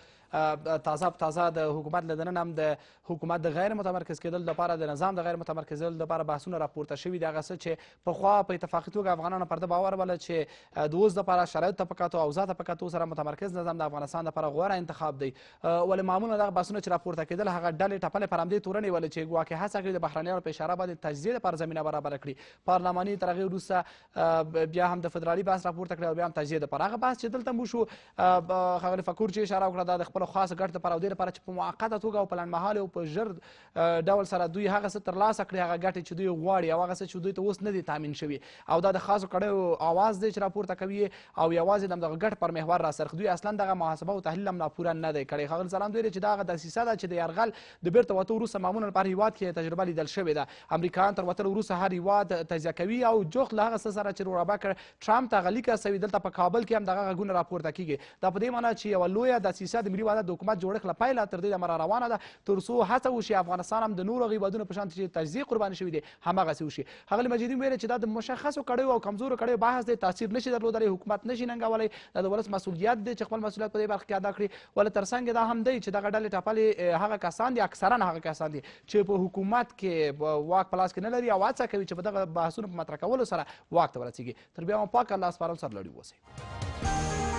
تازه په تازه د حکومت له دننه هم د حکومت د غیر متمرکز کېدل لپاره د نظام د غیر متمرکز لپاره بحثونه راپورته شوي دي هغه څه چې پخوا په اتفاقي توګه افغانانو پرده باور بله چې د اوس لپاره شرایط ته په کتو او ذاته په کتو سره متمرکز نظام د افغانستان لپاره غوره انتخاب دی ولې معمولا دغه بحثونه چې راپورته کېدل هغه ډلې ټپلې پر همدې تورنې ولې چې ګواکې هڅه کړې د بهرانیانو په اشاره باندې تجزیې لپاره زمینه برابره کړي پارلماني ترغې وروسته وروسته بیا هم د فدرالي بحث راپورته کړی او بیا هم تجزیه د پراخه بحث چې دلته مو شو ښاغلی فکور چې اشاره وکړه دا د خپلو خاصه ګټو لپاره او دې لپاره چې په موقته توګه او په لنډمهاله او په ژر ډول سره دوی هغه څه ترلاسه کړي هغه ګټې چې دوی غواړي او هغه څه چې دوی ته اوس نه دي تامین شوي او دا د خاصو کړیو اواز دی چې راپورته کوي او یوازې دغه ګټ پر محور را سرخ دوی اصلا دغه محاسبه او تحلیل هم ناپوره نه دی کړی ښاغلی ځلاند ویلي چې دغه دسیسه ده چې د یرغل د بیرته وتو وروسته معمولا پر هیواد کې تجربه لیدل شوې ده امریکایان تر وتلو وروسته هر هیواد تجزیه کوي او جوخت وخت له هغه څه سره چې رورابه کړ ټرمپ ته غلیکه سوي دلته په کابل کې هم دغه غږونه راپورته کیږي دا په دې معنی چې یوه لویه دسیسه د ملي وحدت د حکومت جوړښت له پیله تر دې دمه روانه ده تر څو هڅه وشي افغانستان هم د نورو هېوادونو په شان چې تجزیه قرباني شوي دي هماغسې وشي هغلي مجیدي ویل چې دا د مشخصو کړیو او کمزورو کړیو بحث دی تاثیر نشي درلودلی حکومت نشي ننګولی دا د ولس مسؤلیت دی چې خپل مسؤلیت په دې برخه کې ادا کړي ول تر څنګ دا هم دی چې دغه ډلې ټاپلې هغه کسان دي اکثرا هغه کسان دي چې په حکومت کې واک په لاس کې نه لري او هڅه کوي چې په دغه بحثونو په مطرح کولو سره لپاره واک ته ورسیږي تر بیا مو پاک الله سپارم سر لړی اوسئ